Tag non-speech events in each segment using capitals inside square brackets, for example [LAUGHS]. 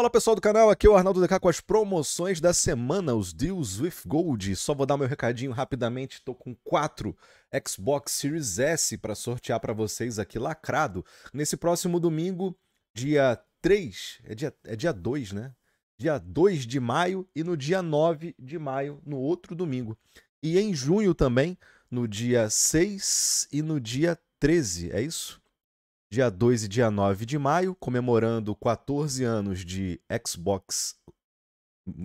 Fala pessoal do canal, aqui é o Arnaldo DK com as promoções da semana, os Deals with Gold. Só vou dar meu recadinho rapidamente, tô com quatro Xbox Series S para sortear para vocês aqui lacrado. Nesse próximo domingo, dia 3, é dia, é dia 2, né? Dia 2 de maio e no dia 9 de maio, no outro domingo. E em junho também, no dia 6 e no dia 13, é isso? dia 2 e dia 9 de maio, comemorando 14 anos de Xbox,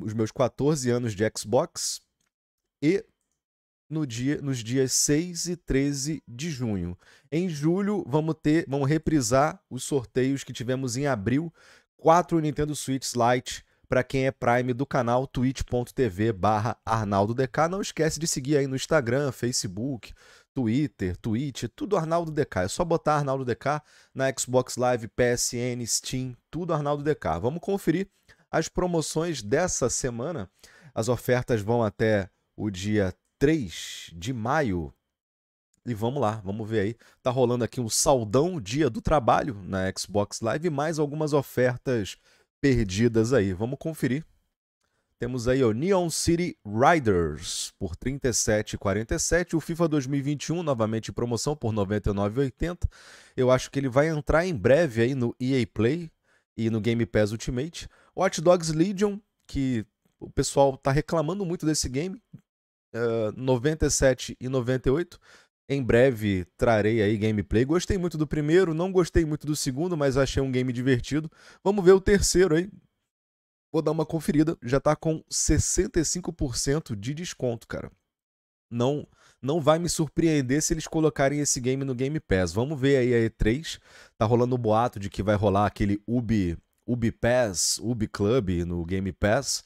os meus 14 anos de Xbox, e no dia, nos dias 6 e 13 de junho. Em julho, vamos ter, vamos reprisar os sorteios que tivemos em abril, 4 Nintendo Switch Lite para quem é Prime do canal twitch.tv barra Arnaldo DK. Não esquece de seguir aí no Instagram, Facebook, Twitter, Twitch, tudo Arnaldo DK. É só botar Arnaldo DK na Xbox Live, PSN, Steam, tudo Arnaldo DK. Vamos conferir as promoções dessa semana. As ofertas vão até o dia 3 de maio. E vamos lá, vamos ver aí. Tá rolando aqui um saldão dia do trabalho na Xbox Live e mais algumas ofertas perdidas aí. Vamos conferir. Temos aí o Neon City Riders por 37,47. O FIFA 2021 novamente promoção por 99,80. Eu acho que ele vai entrar em breve aí no EA Play e no Game Pass Ultimate. Watch Dogs Legion, que o pessoal está reclamando muito desse game, uh, eh, 97 e 98. Em breve trarei aí gameplay. Gostei muito do primeiro, não gostei muito do segundo, mas achei um game divertido. Vamos ver o terceiro aí. Vou dar uma conferida, já tá com 65% de desconto, cara. Não, não vai me surpreender se eles colocarem esse game no Game Pass. Vamos ver aí a E3. Tá rolando um boato de que vai rolar aquele Ubi, Ubi Pass, Ubi Club no Game Pass.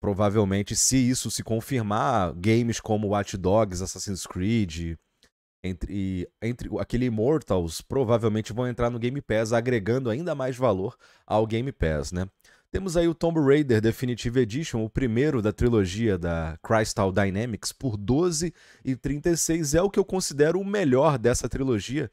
Provavelmente, se isso se confirmar, games como Watch Dogs, Assassin's Creed, entre, entre aquele Immortals provavelmente vão entrar no Game Pass, agregando ainda mais valor ao Game Pass, né? Temos aí o Tomb Raider Definitive Edition, o primeiro da trilogia da Crystal Dynamics, por 12 e 36 é o que eu considero o melhor dessa trilogia.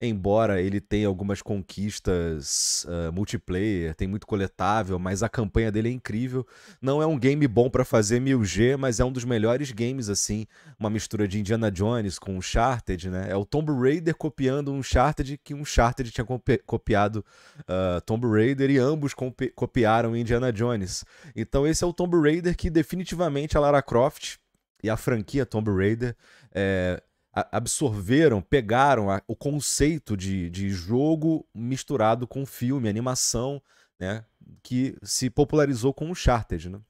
Embora ele tenha algumas conquistas uh, multiplayer, tem muito coletável, mas a campanha dele é incrível. Não é um game bom para fazer 1000G, mas é um dos melhores games, assim. Uma mistura de Indiana Jones com Uncharted, né? É o Tomb Raider copiando um Uncharted que um Uncharted tinha copiado uh, Tomb Raider e ambos copiaram Indiana Jones. Então esse é o Tomb Raider que definitivamente a Lara Croft e a franquia Tomb Raider é, absorveram, pegaram a, o conceito de, de jogo misturado com filme, animação, né? Que se popularizou com o Chartered, né?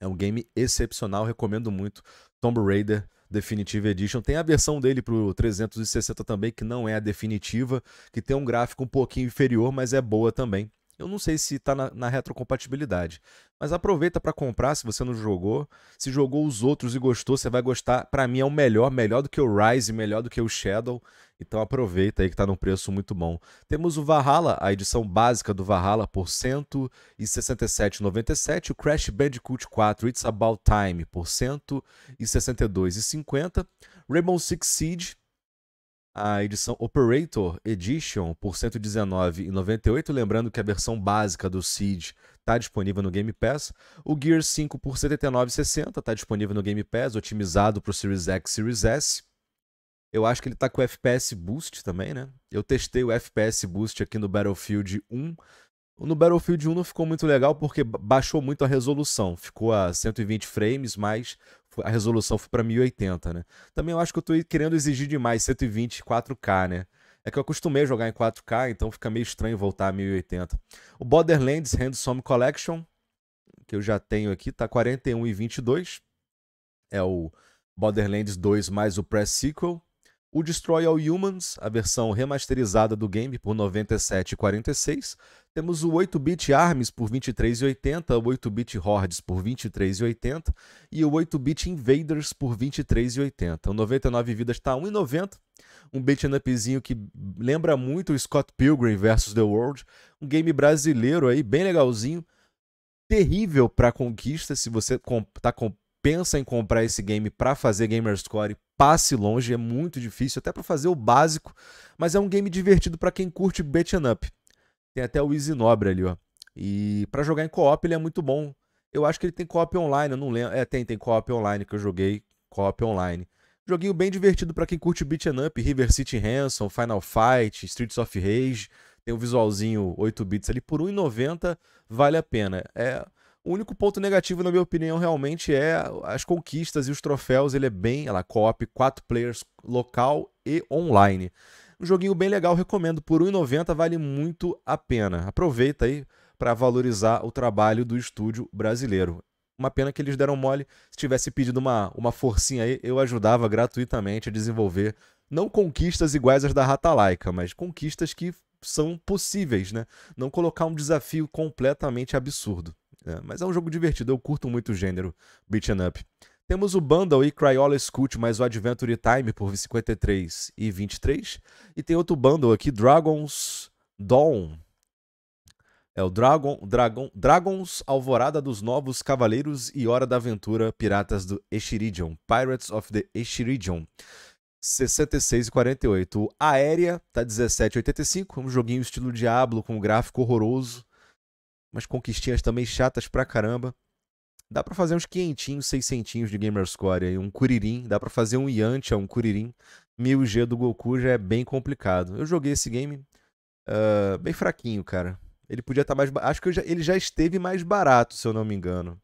É um game excepcional, recomendo muito. Tomb Raider Definitive Edition. Tem a versão dele para o 360 também, que não é a definitiva, que tem um gráfico um pouquinho inferior, mas é boa também. Eu não sei se está na, na, retrocompatibilidade, mas aproveita para comprar se você não jogou. Se jogou os outros e gostou, você vai gostar. Para mim é o melhor, melhor do que o Rise, melhor do que o Shadow. Então aproveita aí que tá num preço muito bom. Temos o Valhalla, a edição básica do Valhalla por 167,97, o Crash Bandicoot 4 It's About Time por 162,50, Rainbow Six Siege a edição Operator Edition por R$ 119,98. Lembrando que a versão básica do Siege está disponível no Game Pass. O Gear 5 por R$ 79,60 está disponível no Game Pass, otimizado para o Series X Series S. Eu acho que ele está com FPS Boost também, né? Eu testei o FPS Boost aqui no Battlefield 1. No Battlefield 1 não ficou muito legal porque baixou muito a resolução. Ficou a 120 frames, mas Tipo, a resolução foi para 1080, né? Também eu acho que eu tô querendo exigir demais 120 4K, né? É que eu acostumei a jogar em 4K, então fica meio estranho voltar a 1080. O Borderlands Handsome Collection, que eu já tenho aqui, tá 41 e 22. É o Borderlands 2 mais o press sequel. O Destroy All Humans, a versão remasterizada do game por 97,46. Temos o 8-bit Arms por 23,80, o 8-bit Hordes por 23,80 e o 8-bit Invaders por 23,80. O 99 vidas está 1,90. Um beat upzinho que lembra muito o Scott Pilgrim vs The World. Um game brasileiro aí, bem legalzinho. Terrível para conquista, se você está comp tá pensa em comprar esse game para fazer gamerscore, passe longe, é muito difícil, até para fazer o básico, mas é um game divertido para quem curte beat'em up. Tem até o Easy Nobre ali, ó. E para jogar em co-op ele é muito bom. Eu acho que ele tem co-op online, eu não lembro. É, tem, tem co-op online que eu joguei, co-op online. Joguinho bem divertido para quem curte beat'em up, River City Ransom, Final Fight, Streets of Rage. Tem um visualzinho 8 bits ali por 1,90, vale a pena. É o único ponto negativo, na minha opinião, realmente é as conquistas e os troféus. Ele é bem, ela copia 4 players local e online. Um joguinho bem legal, recomendo. Por R$1,90 vale muito a pena. Aproveita aí para valorizar o trabalho do estúdio brasileiro. Uma pena que eles deram mole. Se tivesse pedido uma, uma forcinha aí, eu ajudava gratuitamente a desenvolver não conquistas iguais às da Rata Laika, mas conquistas que são possíveis, né? Não colocar um desafio completamente absurdo. Né? Mas é um jogo divertido, eu curto muito o gênero beat'em up. Temos o Bundle e Cryola Scoot mais o Adventure Time por 53 e 23. E tem outro bundle aqui, Dragon's Dawn. É o Dragon, Dragon, Dragons Alvorada dos Novos Cavaleiros e Hora da Aventura Piratas do Echiridion. Pirates of the Echiridion. 66 e 48. O Aérea tá 17,85. É um joguinho estilo Diablo com um gráfico horroroso umas conquistinhas também chatas pra caramba. Dá para fazer uns quentinhos, seiscentinhos de Gamerscore aí, um Kuririn, dá para fazer um Yantia, um Kuririn. 1000G do Goku já é bem complicado. Eu joguei esse game uh, bem fraquinho, cara. Ele podia estar tá mais. Acho que já... ele já esteve mais barato, se eu não me engano.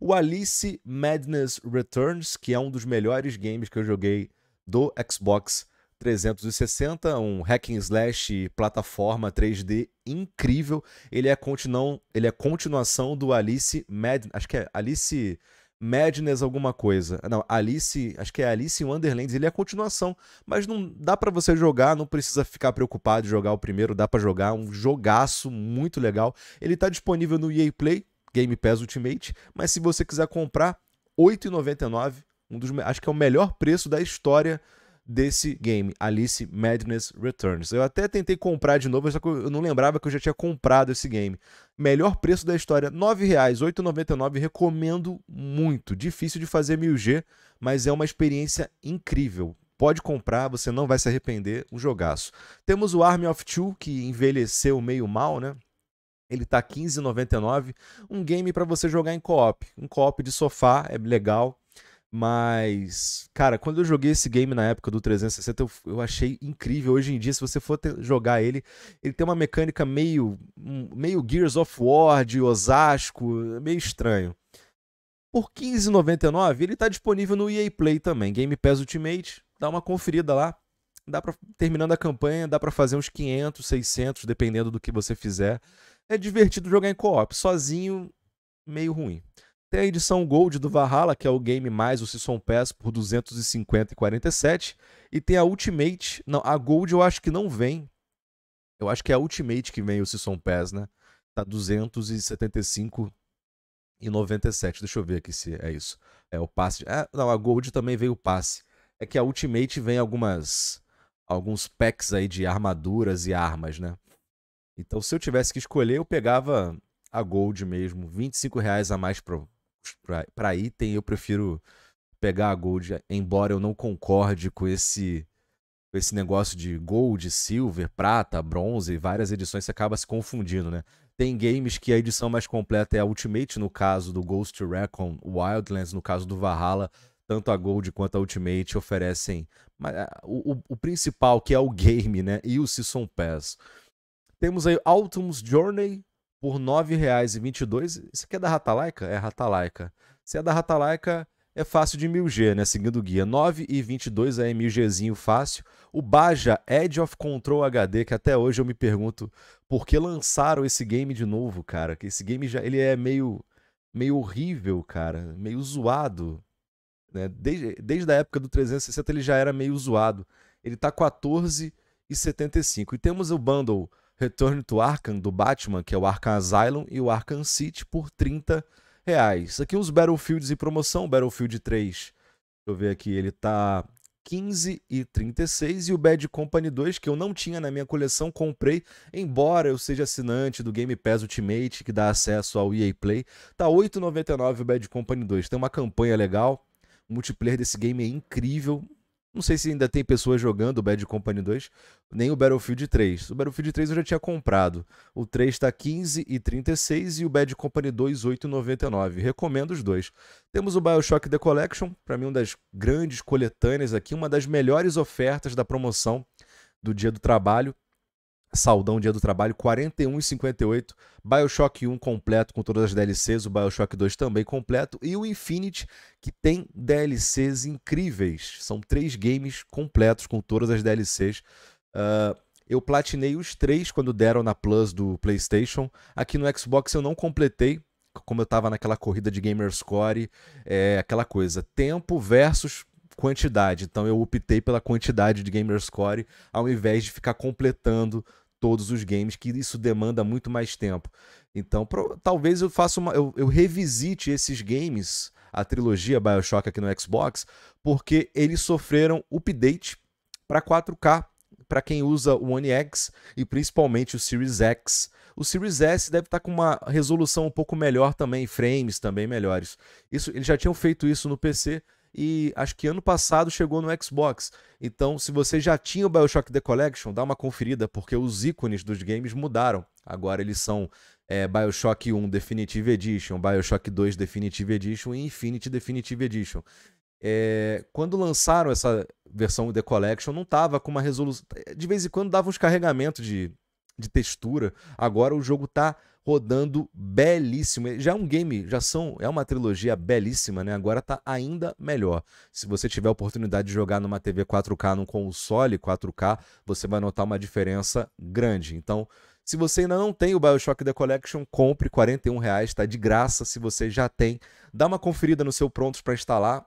O Alice Madness Returns, que é um dos melhores games que eu joguei do Xbox 360, um hack and slash plataforma 3D incrível. Ele é, continu, ele é continuação do Alice Madness. acho que é Alice Madness alguma coisa. Não, Alice, acho que é Alice in Wonderland, ele é continuação, mas não dá para você jogar, não precisa ficar preocupado de jogar o primeiro, dá para jogar um jogaço muito legal. Ele tá disponível no EA Play, Game Pass Ultimate, mas se você quiser comprar, R$ 8,99, um dos, acho que é o melhor preço da história desse game, Alice Madness Returns. Eu até tentei comprar de novo, só que eu não lembrava que eu já tinha comprado esse game. Melhor preço da história, R$ 9,899, recomendo muito. Difícil de fazer 1000G, mas é uma experiência incrível. Pode comprar, você não vai se arrepender, um jogaço. Temos o Army of Two, que envelheceu meio mal, né? Ele tá R$ 15,99, um game para você jogar em co-op. Um co-op de sofá, é legal, mas, cara, quando eu joguei esse game na época do 360, eu, eu achei incrível. Hoje em dia, se você for ter, jogar ele, ele tem uma mecânica meio, hum, meio Gears of War, de Osasco, é meio estranho. Por R$15,99, ele está disponível no EA Play também. Game Pass Ultimate, dá uma conferida lá. Dá pra, terminando a campanha, dá para fazer uns 500, 600, dependendo do que você fizer. É divertido jogar em co-op. Sozinho, meio ruim. Tem a edição Gold do Valhalla, que é o game mais o Season Pass por 250,47. E tem a Ultimate. Não, a Gold eu acho que não vem. Eu acho que é a Ultimate que vem o Season Pass, né? Tá 275 e 97. Deixa eu ver aqui se é isso. É o passe. Ah, não, a Gold também veio o passe. É que a Ultimate vem algumas alguns packs aí de armaduras e armas, né? Então, se eu tivesse que escolher, eu pegava a Gold mesmo, 25 reais a mais pro, para item, eu prefiro pegar a Gold, embora eu não concorde com esse esse negócio de Gold, Silver, Prata, Bronze, várias edições, você acaba se confundindo, né? Tem games que a edição mais completa é a Ultimate, no caso do Ghost Recon, Wildlands, no caso do Valhalla, tanto a Gold quanto a Ultimate oferecem ah, o, o, o principal, que é o game, né? E o Season Pass. Temos aí Autumn's Journey, por R$ 9,22. Isso aqui é da Ratalaica É Ratalaica. Se é da Ratalaica é fácil de 1000G, né? Seguindo o guia. 9,22 é 1000Gzinho fácil. O Baja Edge of Control HD, que até hoje eu me pergunto por que lançaram esse game de novo, cara. Que esse game já ele é meio, meio horrível, cara. Meio zoado. Né? Desde, desde a época do 360 ele já era meio zoado. Ele tá 14,75. E temos o bundle Return to Arkham do Batman, que é o Arkham Asylum, e o Arkham City por 30 reais. Aqui é os Battlefields e promoção, Battlefield 3, deixa eu ver aqui, ele tá 15 e 36 e o Bad Company 2 que eu não tinha na minha coleção, comprei, embora eu seja assinante do Game Pass Ultimate que dá acesso ao EA Play, tá 8.99 o Bad Company 2. Tem uma campanha legal, o multiplayer desse game é incrível, não sei se ainda tem pessoas jogando o Bad Company 2, nem o Battlefield 3. O Battlefield 3 eu já tinha comprado. O 3 está 15 e 36 e o Bad Company 2 8,99. Recomendo os dois. Temos o BioShock The Collection, para mim uma das grandes coletâneas aqui, uma das melhores ofertas da promoção do Dia do Trabalho. Saudão Dia do Trabalho, 41,58. Bioshock 1 completo com todas as DLCs, o Bioshock 2 também completo e o Infinity que tem DLCs incríveis. São três games completos com todas as DLCs. Uh, ah, eu platinei os três quando deram na Plus do PlayStation. Aqui no Xbox eu não completei, como eu estava naquela corrida de gamerscore, é aquela coisa, tempo versus quantidade. Então eu optei pela quantidade de gamerscore ao invés de ficar completando todos os games, que isso demanda muito mais tempo. Então, pro, talvez eu faça uma. Eu, eu, revisite esses games, a trilogia Bioshock aqui no Xbox, porque eles sofreram update para 4K para quem usa o One X e principalmente o Series X. O Series S deve estar tá com uma resolução um pouco melhor também, frames também melhores. Isso, eles já tinham feito isso no PC, e acho que ano passado chegou no Xbox. Então, se você já tinha o BioShock The Collection, dá uma conferida, porque os ícones dos games mudaram. Agora eles são é, BioShock 1 Definitive Edition, BioShock 2 Definitive Edition e Infinity Definitive Edition. É, quando lançaram essa versão The Collection, não tava com uma resolução. De vez em quando dava uns carregamentos de, de textura. Agora o jogo tá rodando belíssimo. Já é um game, já são, é uma trilogia belíssima, né? Agora tá ainda melhor. Se você tiver a oportunidade de jogar numa TV 4K, num console 4K, você vai notar uma diferença grande. Então, se você ainda não tem o BioShock The Collection, compre R$ reais, tá de graça. Se você já tem, dá uma conferida no seu prontos para instalar,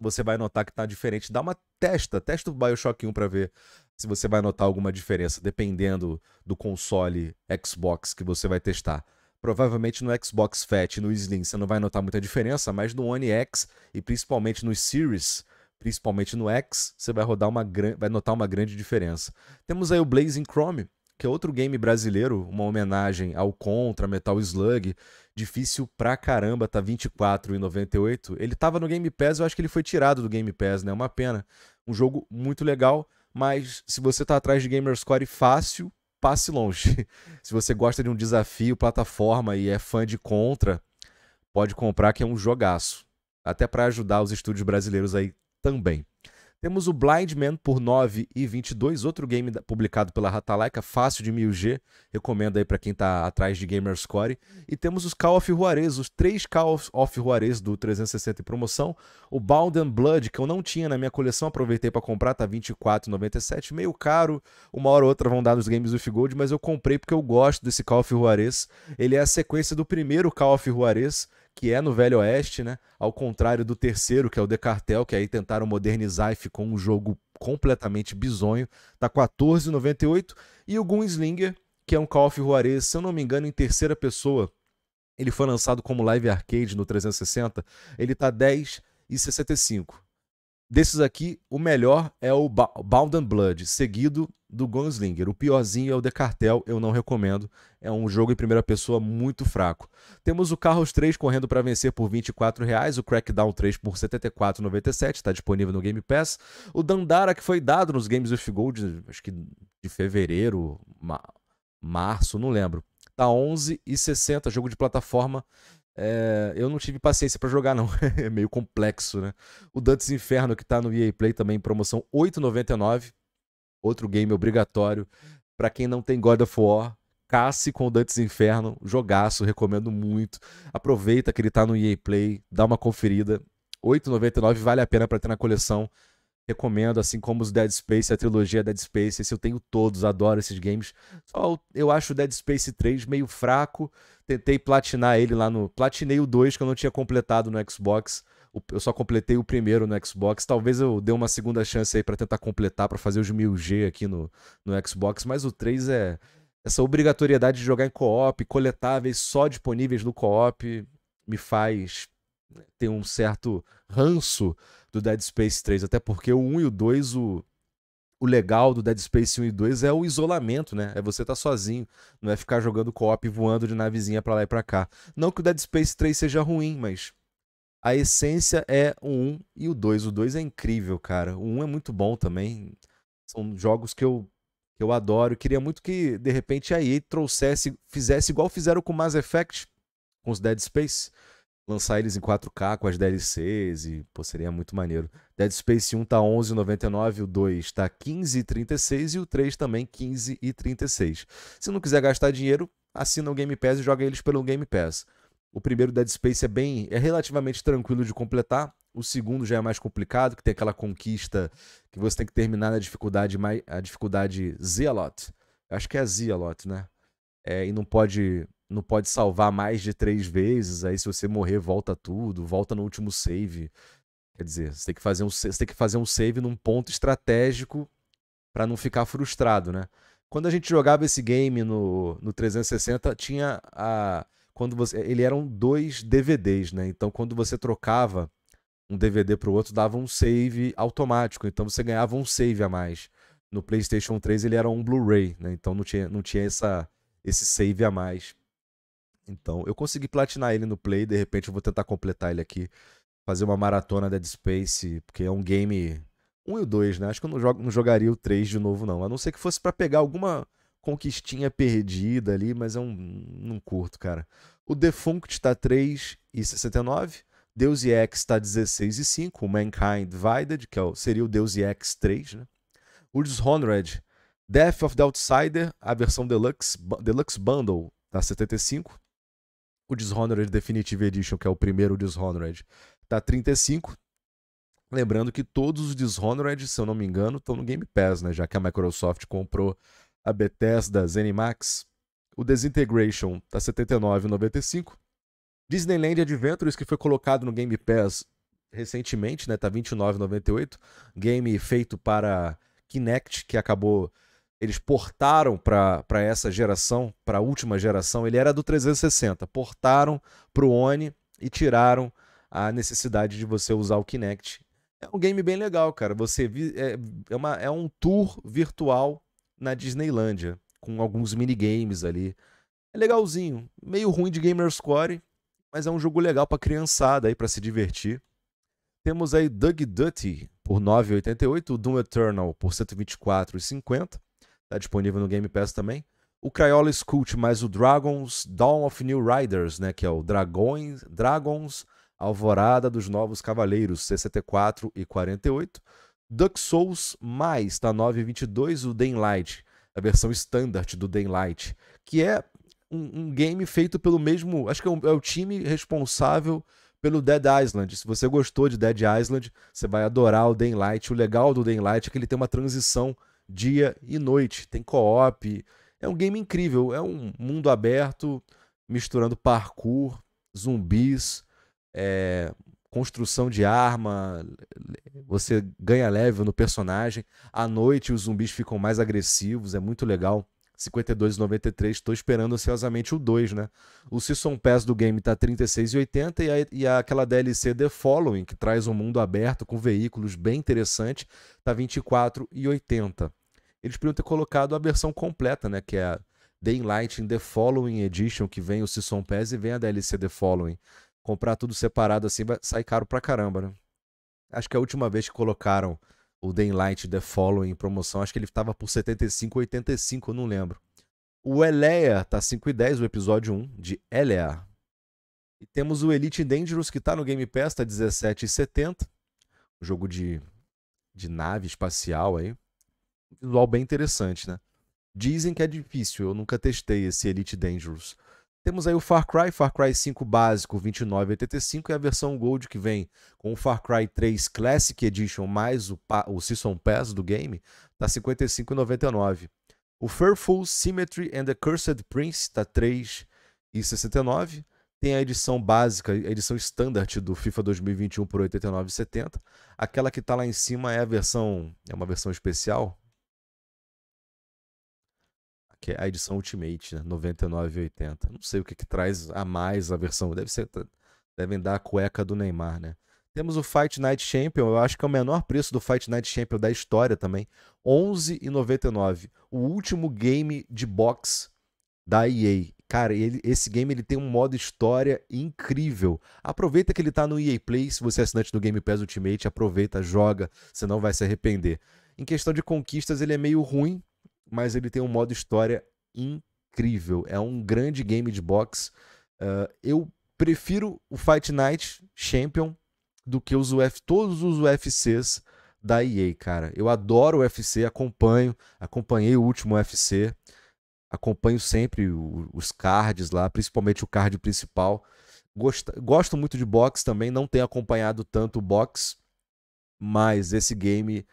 você vai notar que tá diferente. Dá uma testa, testa o BioShock 1 para ver se você vai notar alguma diferença dependendo do console Xbox que você vai testar. Provavelmente no Xbox Fat e no Slim você não vai notar muita diferença, mas no One X e principalmente no Series, principalmente no X, você vai, rodar uma vai notar uma grande diferença. Temos aí o Blazing Chrome, que é outro game brasileiro, uma homenagem ao Contra, Metal Slug, difícil pra caramba, tá R$24,98. Ele tava no Game Pass, eu acho que ele foi tirado do Game Pass, né? Uma pena. Um jogo muito legal mas se você está atrás de gamerscore fácil, passe longe. [LAUGHS] se você gosta de um desafio, plataforma e é fã de Contra, pode comprar que é um jogaço. Até para ajudar os estúdios brasileiros aí também. Temos o Blind Man por 9 e outro game publicado pela Ratalaika, fácil de 1000G, recomendo aí para quem tá atrás de Gamerscore. E temos os Call of Juarez, os três Call of Juarez do 360 em promoção. O Bound and Blood, que eu não tinha na minha coleção, aproveitei para comprar, tá 24,97, meio caro. Uma hora ou outra vão dar nos games do Gold, mas eu comprei porque eu gosto desse Call of Juarez. Ele é a sequência do primeiro Call of Juarez, que é no Velho Oeste, né? Ao contrário do terceiro, que é o The Cartel, que aí tentaram modernizar e ficou um jogo completamente bizonho. Tá 14,98. E o Gunslinger, que é um Call of Juarez, se eu não me engano, em terceira pessoa. Ele foi lançado como Live Arcade no 360. Ele tá 10 e Desses aqui, o melhor é o ba Bound and Blood, seguido do Gunslinger. O piorzinho é o The Cartel, eu não recomendo. É um jogo em primeira pessoa muito fraco. Temos o Carros 3 correndo para vencer por R$ reais o Crackdown 3 por R$ 74,97, está disponível no Game Pass. O Dandara, que foi dado nos Games of Gold, acho que de fevereiro, ma março, não lembro. Tá R$ 11,60, jogo de plataforma é, eu não tive paciência para jogar, não. [LAUGHS] é meio complexo, né? O Dantes Inferno, que tá no EA Play também, promoção 8,99. Outro game obrigatório. para quem não tem God of War, casse com o Dantes Inferno. Jogaço, recomendo muito. Aproveita que ele tá no EA Play, dá uma conferida. 8,99 vale a pena para ter na coleção. Recomendo, assim como os Dead Space, a trilogia Dead Space. Esse eu tenho todos, adoro esses games. Só eu acho o Dead Space 3 meio fraco. Tentei platinar ele lá no. Platinei o 2 que eu não tinha completado no Xbox. Eu só completei o primeiro no Xbox. Talvez eu dê uma segunda chance aí para tentar completar, para fazer os 1000G aqui no, no Xbox. Mas o 3 é. Essa obrigatoriedade de jogar em co-op, coletáveis só disponíveis no co-op, me faz né, ter um certo ranço do Dead Space 3. Até porque o 1 e o 2, o, o legal do Dead Space 1 e 2 é o isolamento, né? É você estar tá sozinho, não é ficar jogando co-op voando de navezinha para lá e pra cá. Não que o Dead Space 3 seja ruim, mas a essência é o 1 e o 2. O 2 é incrível, cara. O 1 é muito bom também. São jogos que eu eu adoro. queria muito que de repente aí trouxesse, fizesse igual fizeram com Mass Effect, com os Dead Space lançar eles em 4K com as DLCs e, pô, seria muito maneiro. Dead Space 1 tá 11,99, o 2 tá 15,36 e o 3 também 15,36. Se não quiser gastar dinheiro, assina o Game Pass e joga eles pelo Game Pass. O primeiro Dead Space é bem, é relativamente tranquilo de completar. O segundo já é mais complicado, que tem aquela conquista que você tem que terminar na dificuldade mais, a dificuldade Zealot. Acho que é Zealot, né? É, e não pode não pode salvar mais de três vezes, aí se você morrer, volta tudo, volta no último save. Quer dizer, você tem que fazer um, você tem que fazer um save num ponto estratégico para não ficar frustrado, né? Quando a gente jogava esse game no, no 360, tinha a. Quando você, ele eram dois DVDs, né? Então quando você trocava um DVD para o outro, dava um save automático. Então você ganhava um save a mais. No PlayStation 3 ele era um Blu-ray, né? Então não tinha, não tinha essa, esse save a mais. Então, eu consegui platinar ele no Play, de repente eu vou tentar completar ele aqui. Fazer uma maratona Dead Space, porque é um game 1 e o 2, né? Acho que eu não, jogo, não jogaria o 3 de novo, não. A não ser que fosse para pegar alguma conquistinha perdida ali, mas é um. não curto, cara. O Defunct tá 3,69. Deus e X tá 16,5. O Mankind Divided, que é seria o Deus e X 3, né? O Dishonored. Death of the Outsider, a versão Deluxe, Deluxe Bundle, tá 75 o Dishonored Definitive Edition, que é o primeiro Dishonored, tá 35. Lembrando que todos os Dishonored, se eu não me engano, estão no Game Pass, né? Já que a Microsoft comprou a Bethesda, ZeniMax. O Desintegration tá 79,95. Disneyland Adventures, que foi colocado no Game Pass recentemente, né? Tá 29,98. Game feito para Kinect, que acabou eles portaram para essa geração, para a última geração, ele era do 360, portaram para o One e tiraram a necessidade de você usar o Kinect. É um game bem legal, cara. Você vi, é, é, uma, é um tour virtual na Disneylândia, com alguns minigames ali. É legalzinho, meio ruim de gamerscore, mas é um jogo legal para criançada aí para se divertir. Temos aí Doug Dutty por 9,88, Doom Eternal por 124,50. Está disponível no Game Pass também. O Crayola Cult mais o Dragon's Dawn of New Riders, né, que é o Dragões, Dragons Alvorada dos Novos Cavaleiros, 64 e 48. Duck Souls mais, tá 9,22, o Daylight, a versão standard do Daylight, que é um, um, game feito pelo mesmo, acho que é, um, é, o time responsável pelo Dead Island. Se você gostou de Dead Island, você vai adorar o Daylight. O legal do Daylight é que ele tem uma transição dia e noite. Tem co-op. É um game incrível. É um mundo aberto misturando parkour, zumbis, é, construção de arma, você ganha level no personagem. À noite os zumbis ficam mais agressivos, é muito legal. 52,93, estou esperando ansiosamente o 2, né? O Season Pass do game está 36,80 e, e a, aquela DLC The Following, que traz um mundo aberto com veículos bem interessante, tá 24,80 eles podiam ter colocado a versão completa, né? Que é a Daylight The Following Edition, que vem o Season Pass e vem a DLC The Following. Comprar tudo separado assim vai sair caro pra caramba, né? Acho que a última vez que colocaram o Daylight The Following em promoção, acho que ele estava por 75, 85, eu não lembro. O Elea tá 10 o episódio 1 de Elea. E temos o Elite Dangerous que tá no Game Pass, tá 17,70. Um jogo de, de nave espacial aí visual bem interessante, né? Dizem que é difícil, eu nunca testei esse Elite Dangerous. Temos aí o Far Cry, Far Cry 5 básico 2985 e a versão Gold que vem com o Far Cry 3 Classic Edition mais o, o Season Pass do game, tá 55,99. O Fearful Symmetry and the Cursed Prince tá 3,69. Tem a edição básica, a edição standard do FIFA 2021 por 89,70. Aquela que tá lá em cima é a versão, é uma versão especial, que é a edição Ultimate, né? 99,80. Não sei o que, que traz a mais a versão. Deve ser, devem dar a cueca do Neymar, né? Temos o Fight Night Champion, eu acho que é o menor preço do Fight Night Champion da história também, 11,99. O último game de box da EA. Cara, ele, esse game ele tem um modo história incrível. Aproveita que ele tá no EA Play, se você é assinante do Game Pass Ultimate, aproveita, joga, você não vai se arrepender. Em questão de conquistas, ele é meio ruim, mas ele tem um modo história incrível. É um grande game de boxe. Uh, eu prefiro o Fight Night Champion do que os Uf, todos os UFCs da EA, cara. Eu adoro o UFC, acompanho, acompanhei o último UFC, acompanho sempre o, os cards lá, principalmente o card principal. Gosto, gosto muito de boxe também, não tenho acompanhado tanto o boxe, mas esse game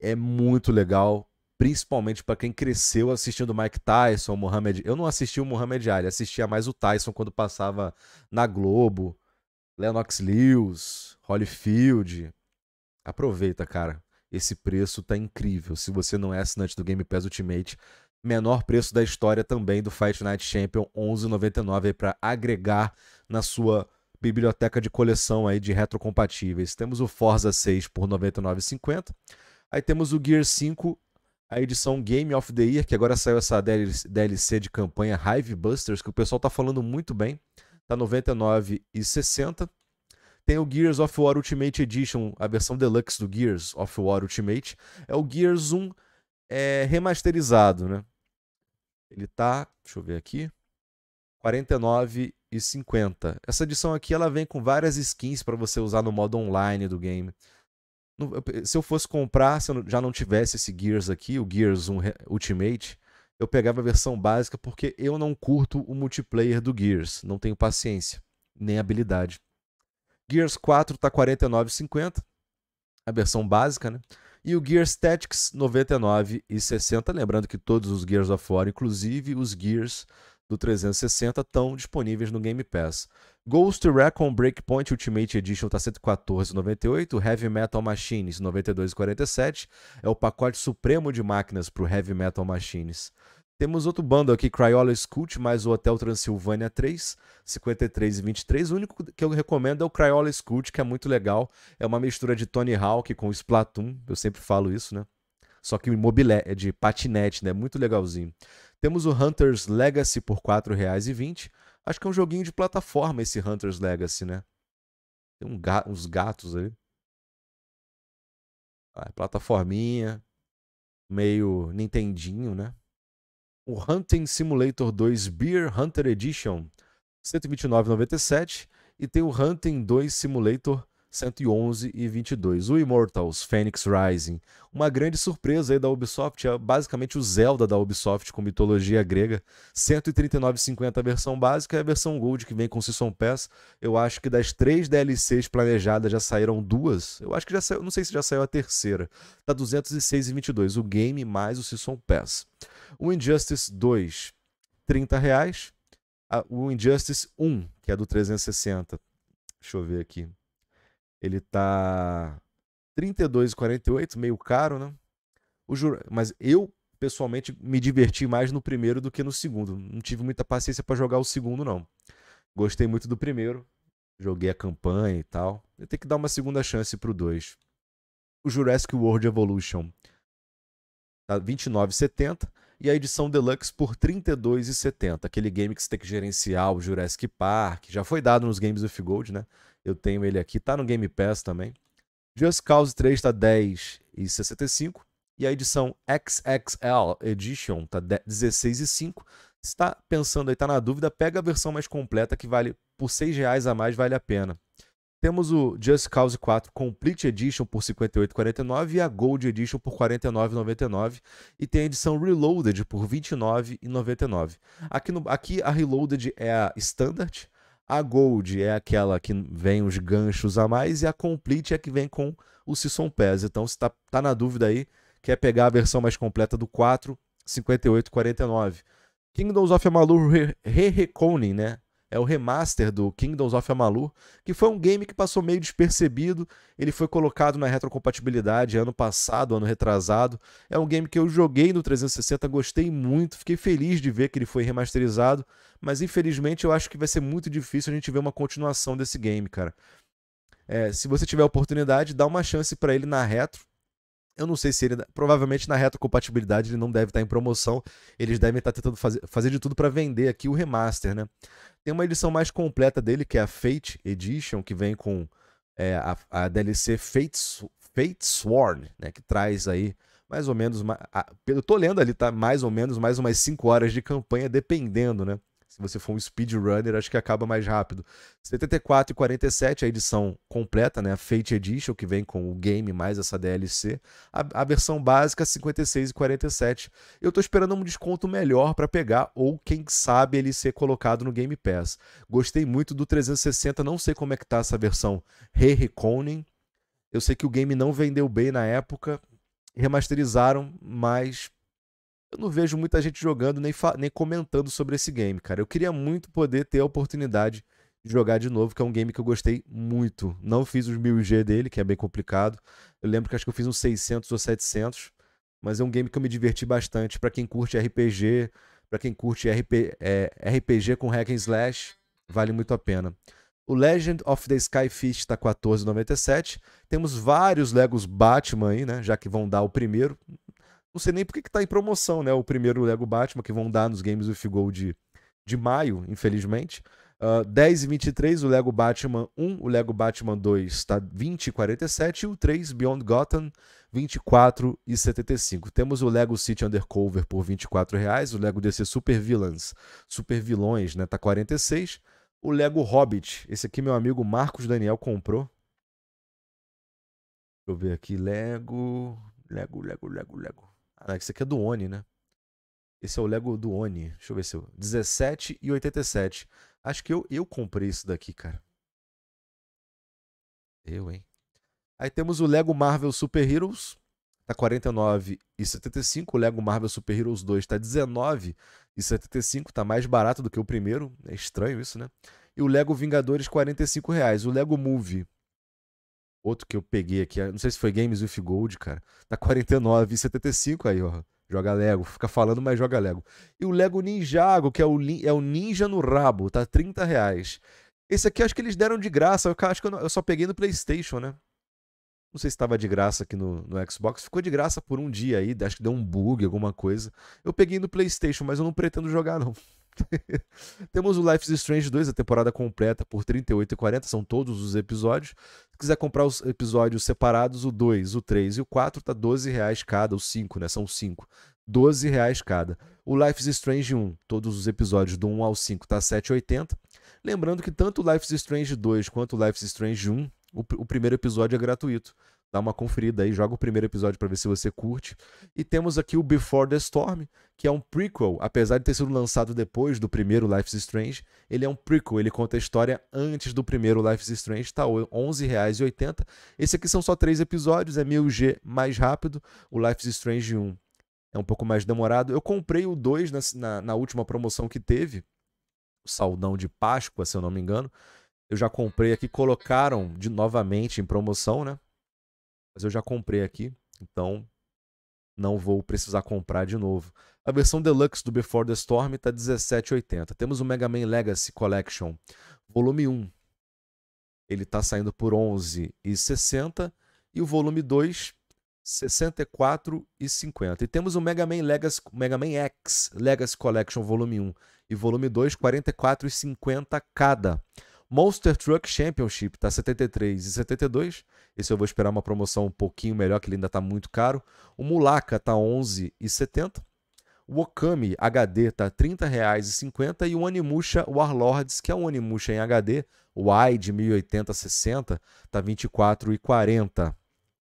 é muito legal principalmente para quem cresceu assistindo Mike Tyson, Muhammad. Eu não assisti o Muhammad Ali, assistia mais o Tyson quando passava na Globo, Lennox Lewis, Holyfield. Aproveita, cara. Esse preço tá incrível. Se você não é assinante do Game Pass Ultimate, menor preço da história também do Fight Night Champion, 11.99 para agregar na sua biblioteca de coleção aí de retrocompatíveis. Temos o Forza 6 por 99,50. Aí temos o Gear 5 a edição Game of the Year, que agora saiu essa DLC de campanha Hive Busters, que o pessoal tá falando muito bem. Tá R$ 99,60. Tem o Gears of War Ultimate Edition, a versão deluxe do Gears of War Ultimate. É o Gears 1 é, remasterizado, né? Ele tá, deixa eu ver aqui, R$ 49,50. Essa edição aqui ela vem com várias skins para você usar no modo online do game se eu fosse comprar, se eu já não tivesse esse Gears aqui, o Gears 1 Ultimate, eu pegava a versão básica porque eu não curto o multiplayer do Gears. Não tenho paciência, nem habilidade. Gears 4 tá 49,50, a versão básica, né? E o Gears Tactics 99 e lembrando que todos os Gears of War, inclusive os Gears do 360 estão disponíveis no Game Pass. Ghost Recon Breakpoint Ultimate Edition está 114,98, Heavy Metal Machines 92,47, é o pacote supremo de máquinas para o Heavy Metal Machines. Temos outro bando aqui, Crayola Cult mais o Hotel Transilvânia 3, 53,23. e O único que eu recomendo é o Crayola Cult, que é muito legal. É uma mistura de Tony Hawk com Splatoon, eu sempre falo isso, né? Só que o Mobile é de patinete, né? Muito legalzinho. Temos o Hunter's Legacy por R$ 4,20. Acho que é um joguinho de plataforma esse Hunter's Legacy, né? Tem um ga uns gatos ali. Ah, é plataforminha. Meio Nintendinho, né? O Hunting Simulator 2 Beer Hunter Edition, R$ 129,97. E tem o Hunting 2 Simulator 111 e 22. O Immortals Phoenix Rising, uma grande surpresa aí da Ubisoft, é basicamente o Zelda da Ubisoft com mitologia grega, 139,50 a versão básica e a versão Gold que vem com Season Pass. Eu acho que das três DLCs planejadas já saíram duas. Eu acho que já saiu, não sei se já saiu a terceira. Tá 206,22, o game mais o Season Pass. O Injustice 2, 30 reais. O Injustice 1, que é do 360. Deixa eu ver aqui. Ele tá 32,48, meio caro, né? O Mas eu, pessoalmente, me diverti mais no primeiro do que no segundo. Não tive muita paciência para jogar o segundo, não. Gostei muito do primeiro. Joguei a campanha e tal. Eu tenho que dar uma segunda chance pro 2. O Jurassic World Evolution tá 29,70 e a edição deluxe por 32,70. Aquele game que você tem que gerenciar o Jurassic Park, já foi dado nos games of Gold, né? Eu tenho ele aqui, tá no Game Pass também. Just Cause 3 tá 10 e e a edição XXL Edition tá 16 e tá Está pensando aí, tá na dúvida, pega a versão mais completa que vale por 6 reais a mais vale a pena. Temos o Just Cause 4 Complete Edition por R$ 58,49 e a Gold Edition por R$ 49,99 e tem a edição Reloaded por R$ 29,99. Aqui, no, aqui a Reloaded é a Standard a Gold é aquela que vem os ganchos a mais e a Complete é que vem com o Season Pass. Então, se está tá na dúvida aí, quer pegar a versão mais completa do 4, 58,49. Kingdoms of Amalur Re-Reconing, né? é o remaster do Kingdoms of Amalur, que foi um game que passou meio despercebido. Ele foi colocado na retrocompatibilidade ano passado, ano retrasado. É um game que eu joguei no 360, gostei muito, fiquei feliz de ver que ele foi remasterizado, mas infelizmente eu acho que vai ser muito difícil a gente ver uma continuação desse game, cara. É, se você tiver oportunidade, dá uma chance para ele na retro. Eu não sei se ele. Provavelmente na reta compatibilidade ele não deve estar tá em promoção. Eles devem estar tá tentando fazer, fazer de tudo para vender aqui o remaster, né? Tem uma edição mais completa dele, que é a Fate Edition, que vem com é, a, a, DLC Fate, Fate Sworn, né? Que traz aí mais ou menos. A, eu tô lendo ali, tá? Mais ou menos mais umas 5 horas de campanha, dependendo, né? Se você for um speedrunner, acho que acaba mais rápido. 74 e 47, a edição completa, né? A Fate Edition, que vem com o game mais essa DLC. A, a versão básica, 56 e 47. Eu tô esperando um desconto melhor para pegar, ou quem sabe ele ser colocado no Game Pass. Gostei muito do 360, não sei como é que tá essa versão re-reconing. Eu sei que o game não vendeu bem na época, remasterizaram, mas eu não vejo muita gente jogando nem, nem comentando sobre esse game, cara. Eu queria muito poder ter a oportunidade de jogar de novo, que é um game que eu gostei muito. Não fiz os 1000G dele, que é bem complicado. Eu lembro que acho que eu fiz uns 600 ou 700, mas é um game que eu me diverti bastante. Para quem curte RPG, para quem curte RP, é, RPG com hack and slash, vale muito a pena. O Legend of the Skyfish está 14,97. Temos vários Legos Batman aí, né? Já que vão dar o primeiro. Não sei nem porque que tá em promoção, né? O primeiro Lego Batman, que vão dar nos Games of Gold de, de maio, infelizmente. Uh, ah, 10 e 23, o Lego Batman 1, o Lego Batman 2 está 20 e 47 e o 3, Beyond Gotham, 24 e 75. Temos o Lego City Undercover por 24 reais, o Lego DC Super Villains, Super Vilões, né, tá 46. O Lego Hobbit, esse aqui meu amigo Marcos Daniel comprou. Deixa eu ver aqui, Lego, Lego, Lego, Lego, Lego. Ah, esse aqui é do Oni, né? Esse é o Lego do Oni. Deixa eu ver se eu. 17 e 87. Acho que eu, eu comprei isso daqui, cara. Eu, hein? Aí temos o Lego Marvel Super Heroes. Tá 49 e 75. O Lego Marvel Super Heroes 2 tá 19 e 75. Tá mais barato do que o primeiro. É estranho isso, né? E o Lego Vingadores 45 reais. O Lego Movie Outro que eu peguei aqui, não sei se foi Games with Gold, cara. Tá 49,75 aí, ó. Joga Lego, fica falando, mas joga Lego. E o Lego Ninjago, que é o, é o Ninja no Rabo, tá 30 reais. Esse aqui acho que eles deram de graça. Eu acho que eu, não, eu só peguei no PlayStation, né? Não sei se estava de graça aqui no, no, Xbox. Ficou de graça por um dia aí. Acho que deu um bug, alguma coisa. Eu peguei no PlayStation, mas eu não pretendo jogar, não. [LAUGHS] Temos o Life is Strange 2, a temporada completa por R$ 38,40, são todos os episódios. Se quiser comprar os episódios separados, o 2, o 3 e o 4, tá R$ reais cada, O 5, né? São 5. R$ reais cada. O Life is Strange 1, todos os episódios do 1 ao 5, tá R$ 7,80. Lembrando que tanto o Life is Strange 2 quanto o Life is Strange 1, o, o primeiro episódio é gratuito. Dá uma conferida aí, joga o primeiro episódio para ver se você curte. E temos aqui o Before the Storm, que é um prequel, apesar de ter sido lançado depois do primeiro Life is Strange, ele é um prequel, ele conta a história antes do primeiro Life is Strange, tá R$11,80. Esse aqui são só três episódios, é 1000G mais rápido, o Life is Strange 1 é um pouco mais demorado. Eu comprei o 2 na, na, na última promoção que teve, o Saldão de Páscoa, se eu não me engano. Eu já comprei aqui, colocaram de novamente em promoção, né? Mas eu já comprei aqui, então não vou precisar comprar de novo. A versão Deluxe do Before the Storm está 17,80. Temos o Mega Man Legacy Collection, volume 1. Ele está saindo por 11,60 e o volume 2 64,50. E temos o Mega Man Legacy, Mega Man X Legacy Collection volume 1 e volume 2 44,50 cada. Monster Truck Championship tá 73 e 72. Esse eu vou esperar uma promoção um pouquinho melhor, que ele ainda tá muito caro. O Mulaka tá 11 e 70. O Okami HD tá R$ 30,50 e o Onimusha Warlords, que é um Onimusha em HD, o AI 1080-60, tá R$ 24,40.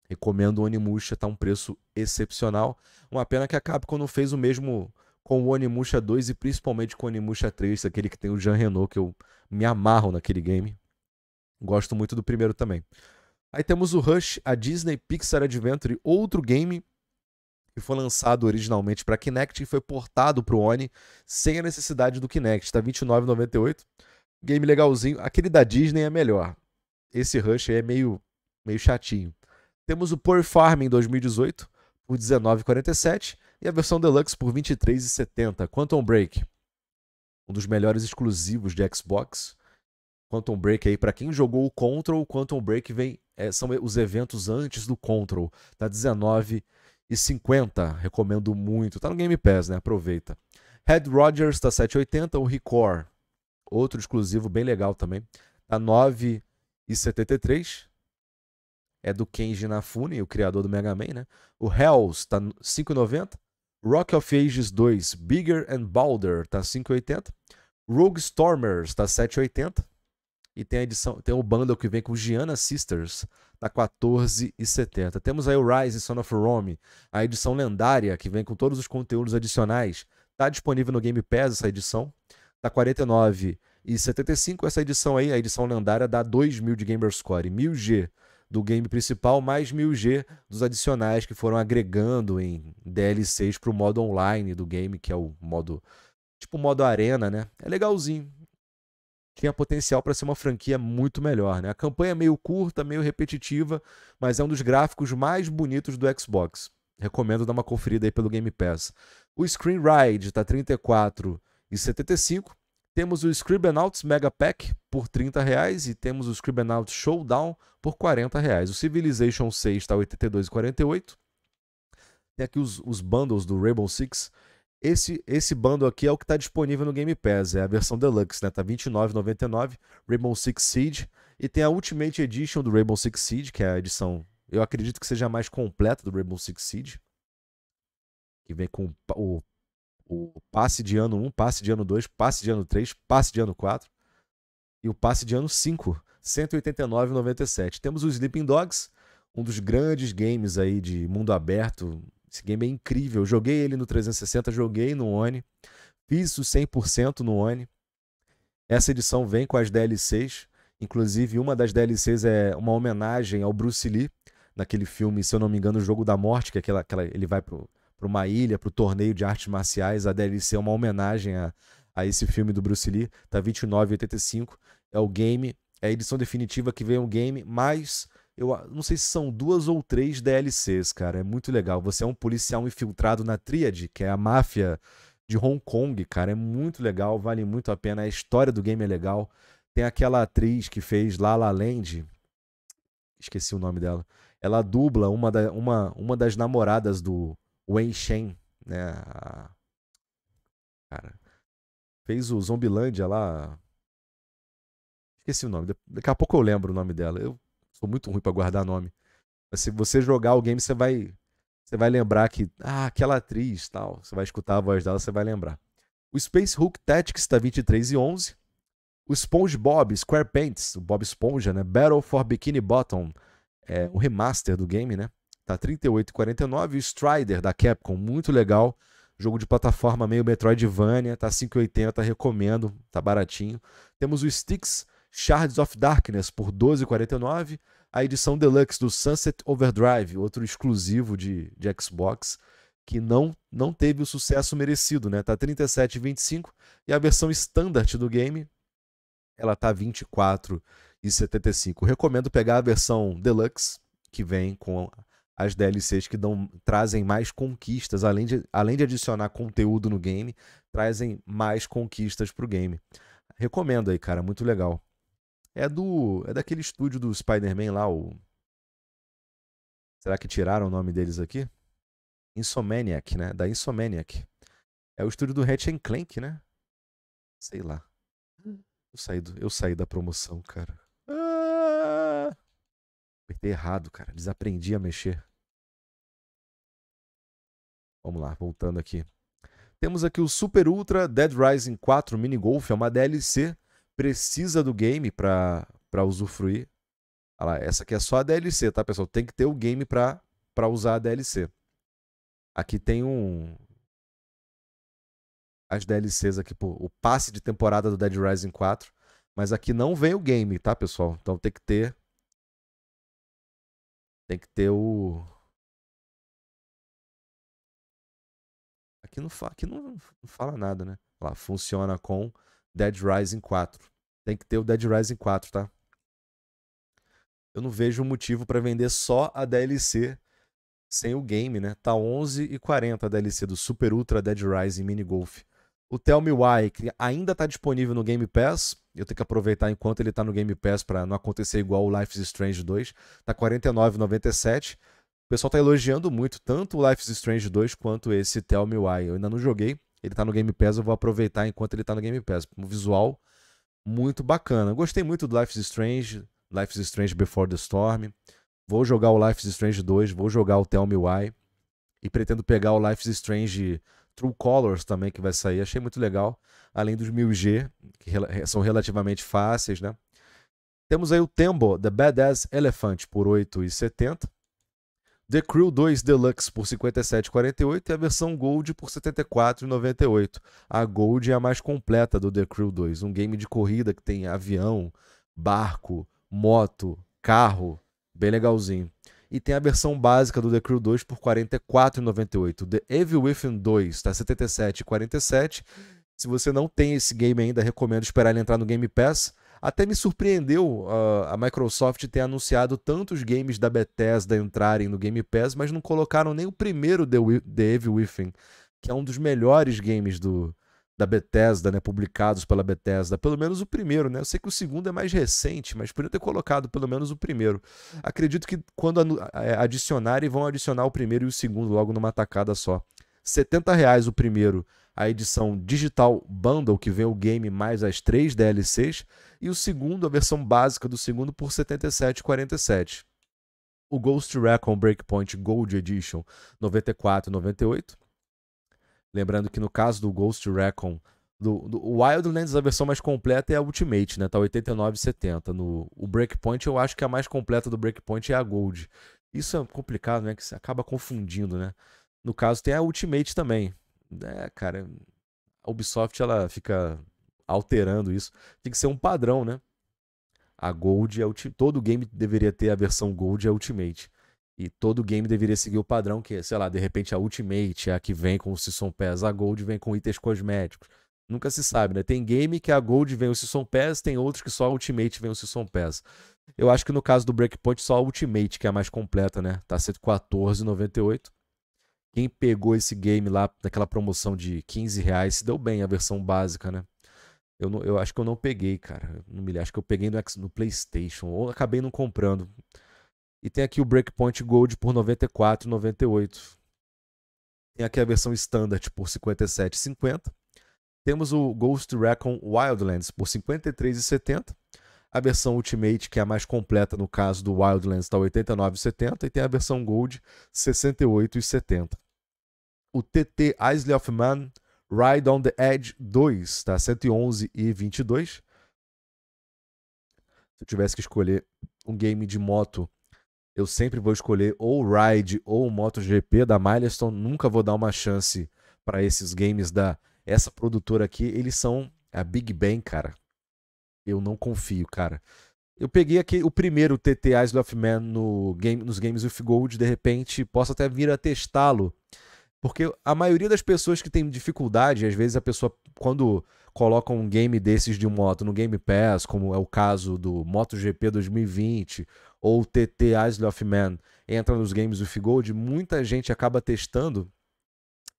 Recomendo o Onimusha, tá um preço excepcional. Uma pena que a Capcom não fez o mesmo com o Onimusha 2 e principalmente com o Onimusha 3, aquele que tem o Jean Renault, que eu me amarro naquele game. Gosto muito do primeiro também. Aí temos o Rush, a Disney Pixar Adventure, outro game que foi lançado originalmente para Kinect e foi portado para o Oni sem a necessidade do Kinect. Tá 29,98. Game legalzinho. Aquele da Disney é melhor. Esse Rush aí é meio meio chatinho. Temos o Poor Farm em 2018 por 19,47 e a versão Deluxe por R$ 23,70. Quantum Break, um dos melhores exclusivos de Xbox. Quantum Break aí, para quem jogou o Control, o Quantum Break vem, é, são os eventos antes do Control. Tá 19,50. Recomendo muito. Tá no Game Pass, né? Aproveita. Red Rogers tá 7,80. O Record, outro exclusivo bem legal também. Tá 9,73. É do Kenji Nafune, o criador do Mega Man, né? O Hells tá 5,90. Rock of Ages 2, Bigger and Balder, tá 5,80. Rogue Stormers, tá 7,80. E tem a edição, tem o bundle que vem com Gianna Sisters, tá 14,70. Temos aí o Rise Son of Rome, a edição lendária que vem com todos os conteúdos adicionais. Tá disponível no Game Pass essa edição, tá 49 e 75 essa edição aí, a edição lendária dá 2000 de gamer score, 1000G do game principal, mais 1000G dos adicionais que foram agregando em DLCs para o modo online do game, que é o modo. Tipo modo arena, né? É legalzinho. Tinha potencial para ser uma franquia muito melhor, né? A campanha é meio curta, meio repetitiva, mas é um dos gráficos mais bonitos do Xbox. Recomendo dar uma conferida aí pelo Game Pass. O Screen Ride tá 34 e temos o Scribenauts Mega Pack por 30 reais e temos o Scribenauts Showdown por 40 reais. O Civilization 6 está 82,48. Tem aqui os, os bundles do Rainbow Six. Esse, esse bundle aqui é o que está disponível no Game Pass, é a versão Deluxe, né? Tá 29,99, Rainbow Six Siege. E tem a Ultimate Edition do Rainbow Six Siege, que é a edição, eu acredito que seja a mais completa do Rainbow Six Siege. Que vem com o o passe de ano 1, passe de ano 2, passe de ano 3, passe de ano 4 e o passe de ano 5, 189,97. Temos o Sleeping Dogs, um dos grandes games aí de mundo aberto. Esse game é incrível. Joguei ele no 360, joguei no One, fiz o 100% no One. Essa edição vem com as DLCs, inclusive uma das DLCs é uma homenagem ao Bruce Lee, naquele filme, se eu não me engano, O Jogo da Morte, que é aquela, aquela ele vai pro para uma ilha, para o torneio de artes marciais. A DLC é uma homenagem a, a esse filme do Bruce Lee, tá 29,85. É o game, é a edição definitiva que vem o game, mais eu não sei se são duas ou três DLCs, cara. É muito legal. Você é um policial infiltrado na Tríade, que é a máfia de Hong Kong, cara. É muito legal, vale muito a pena. A história do game é legal. Tem aquela atriz que fez La La Land, esqueci o nome dela. Ela dubla uma, da, uma, uma das namoradas do, Wen Shen, né? A... Cara. Fez o Zombilândia lá. Esqueci o nome. Daqui a pouco eu lembro o nome dela. Eu sou muito ruim para guardar nome. Mas se você jogar o game, você vai. Você vai lembrar que. Ah, aquela atriz tal. Você vai escutar a voz dela, você vai lembrar. O Space Hulk Tactics tá 23 e 11. O SpongeBob SquarePants, o Bob Esponja, né? Battle for Bikini Bottom, é, o remaster do game, né? tá 38,49. O Strider da Capcom, muito legal. Jogo de plataforma meio Metroidvania, tá 5,80, recomendo, tá baratinho. Temos o Sticks Shards of Darkness por 12,49. A edição deluxe do Sunset Overdrive, outro exclusivo de, de Xbox, que não não teve o sucesso merecido, né? Tá 37,25 e a versão standard do game ela tá 24,75. e Recomendo pegar a versão deluxe que vem com as DLCs que dão, trazem mais conquistas, além de, além de adicionar conteúdo no game, trazem mais conquistas pro game. Recomendo aí, cara, muito legal. É do é daquele estúdio do Spider-Man lá, o Será que tiraram o nome deles aqui? Insomniac, né? Da Insomniac. É o estúdio do Ratchet Clank, né? Sei lá. Hum. Eu saí, do, eu saí da promoção, cara. Apertei errado, cara. Desaprendi a mexer. Vamos lá, voltando aqui. Temos aqui o Super Ultra Dead Rising 4 Mini Golf. É uma DLC. Precisa do game pra, pra usufruir. Olha lá, essa aqui é só a DLC, tá, pessoal? Tem que ter o game pra, pra usar a DLC. Aqui tem um... As DLCs aqui, pô, o passe de temporada do Dead Rising 4. Mas aqui não vem o game, tá, pessoal? Então tem que ter tem que ter o. Aqui não, Aqui não, fala nada, né? lá, funciona com Dead Rising 4. Tem que ter o Dead Rising 4, tá? Eu não vejo motivo para vender só a DLC sem o game, né? Tá 11,40 e a DLC do Super Ultra Dead Rising Mini Golf o Tell Me Why, que ainda está disponível no Game Pass. Eu tenho que aproveitar enquanto ele está no Game Pass para não acontecer igual o Life is Strange 2. Tá R$ 49,97. O pessoal está elogiando muito tanto o Life is Strange 2 quanto esse Tell Me Why. Eu ainda não joguei. Ele está no Game Pass, eu vou aproveitar enquanto ele está no Game Pass. Um visual muito bacana. gostei muito do Life is Strange, Life is Strange Before the Storm. Vou jogar o Life is Strange 2, vou jogar o Tell Me Why e pretendo pegar o Life is Strange True Colors também que vai sair, achei muito legal. Além dos 1000G, que eh, são relativamente fáceis, né? Temos aí o Tembo, The Badass Elephant, por 8,70. The Crew 2 Deluxe por 57,48 e a versão Gold por 74,98. A Gold é a mais completa do The Crew 2, um game de corrida que tem avião, barco, moto, carro, bem legalzinho. E tem a versão básica do The Crew 2 por R$ 44,98. The Evil Within 2 está R$ 77,47. Se você não tem esse game ainda, recomendo esperar ele entrar no Game Pass. Até me surpreendeu uh, a Microsoft ter anunciado tantos games da Bethesda entrarem no Game Pass, mas não colocaram nem o primeiro The, The Evil Within, que é um dos melhores games do, da Bethesda, né, publicados pela Bethesda, pelo menos o primeiro, né? Eu sei que o segundo é mais recente, mas podia ter colocado pelo menos o primeiro. Acredito que quando é, adicionarem, vão adicionar o primeiro e o segundo logo numa tacada só. R$ reais o primeiro, a edição digital bundle que vem o game mais as três DLCs e o segundo, a versão básica do segundo por R$ 77,47. O Ghost Recon Breakpoint Gold Edition 94,98 Lembrando que no caso do Ghost Recon, do, do Wildlands, a versão mais completa é a Ultimate, né? Tá 89,70. No o Breakpoint, eu acho que a mais completa do Breakpoint é a Gold. Isso é complicado, né? Que você acaba confundindo, né? No caso, tem a Ultimate também. É, cara, a Ubisoft ela fica alterando isso. Tem que ser um padrão, né? A Gold é Todo game deveria ter a versão Gold e a Ultimate. E todo game deveria seguir o padrão que, sei lá, de repente a Ultimate é a que vem com o Season Pass, a Gold vem com itens cosméticos. Nunca se sabe, né? Tem game que a Gold vem o Season Pass, tem outros que só a Ultimate vem o Season Pass. Eu acho que no caso do Breakpoint, só a Ultimate que é a mais completa, né? Tá 114,98. Quem pegou esse game lá, naquela promoção de 15 reais, se deu bem a versão básica, né? Eu, não, eu acho que eu não peguei, cara. Não me acho que eu peguei no, no PlayStation. Ou acabei não comprando. E tem aqui o Breakpoint Gold por 94,98. Tem aqui a versão Standard por 57,50. Temos o Ghost Recon Wildlands por 53,70. A versão Ultimate, que é a mais completa no caso do Wildlands, está 89,70. E tem a versão Gold, 68,70. O TT Isle of Man Ride on the Edge 2 está 111,22. Se eu tivesse que escolher um game de moto eu sempre vou escolher ou Ride ou MotoGP da Milestone, nunca vou dar uma chance para esses games da essa produtora aqui, eles são a Big Bang, cara. Eu não confio, cara. Eu peguei aqui o primeiro TT Eyes of Man no game, nos games of Gold, de repente posso até vir a testá-lo. Porque a maioria das pessoas que tem dificuldade, às vezes a pessoa, quando coloca um game desses de moto no Game Pass, como é o caso do MotoGP 2020 ou TT Isle of Man entra nos games do Figold, muita gente acaba testando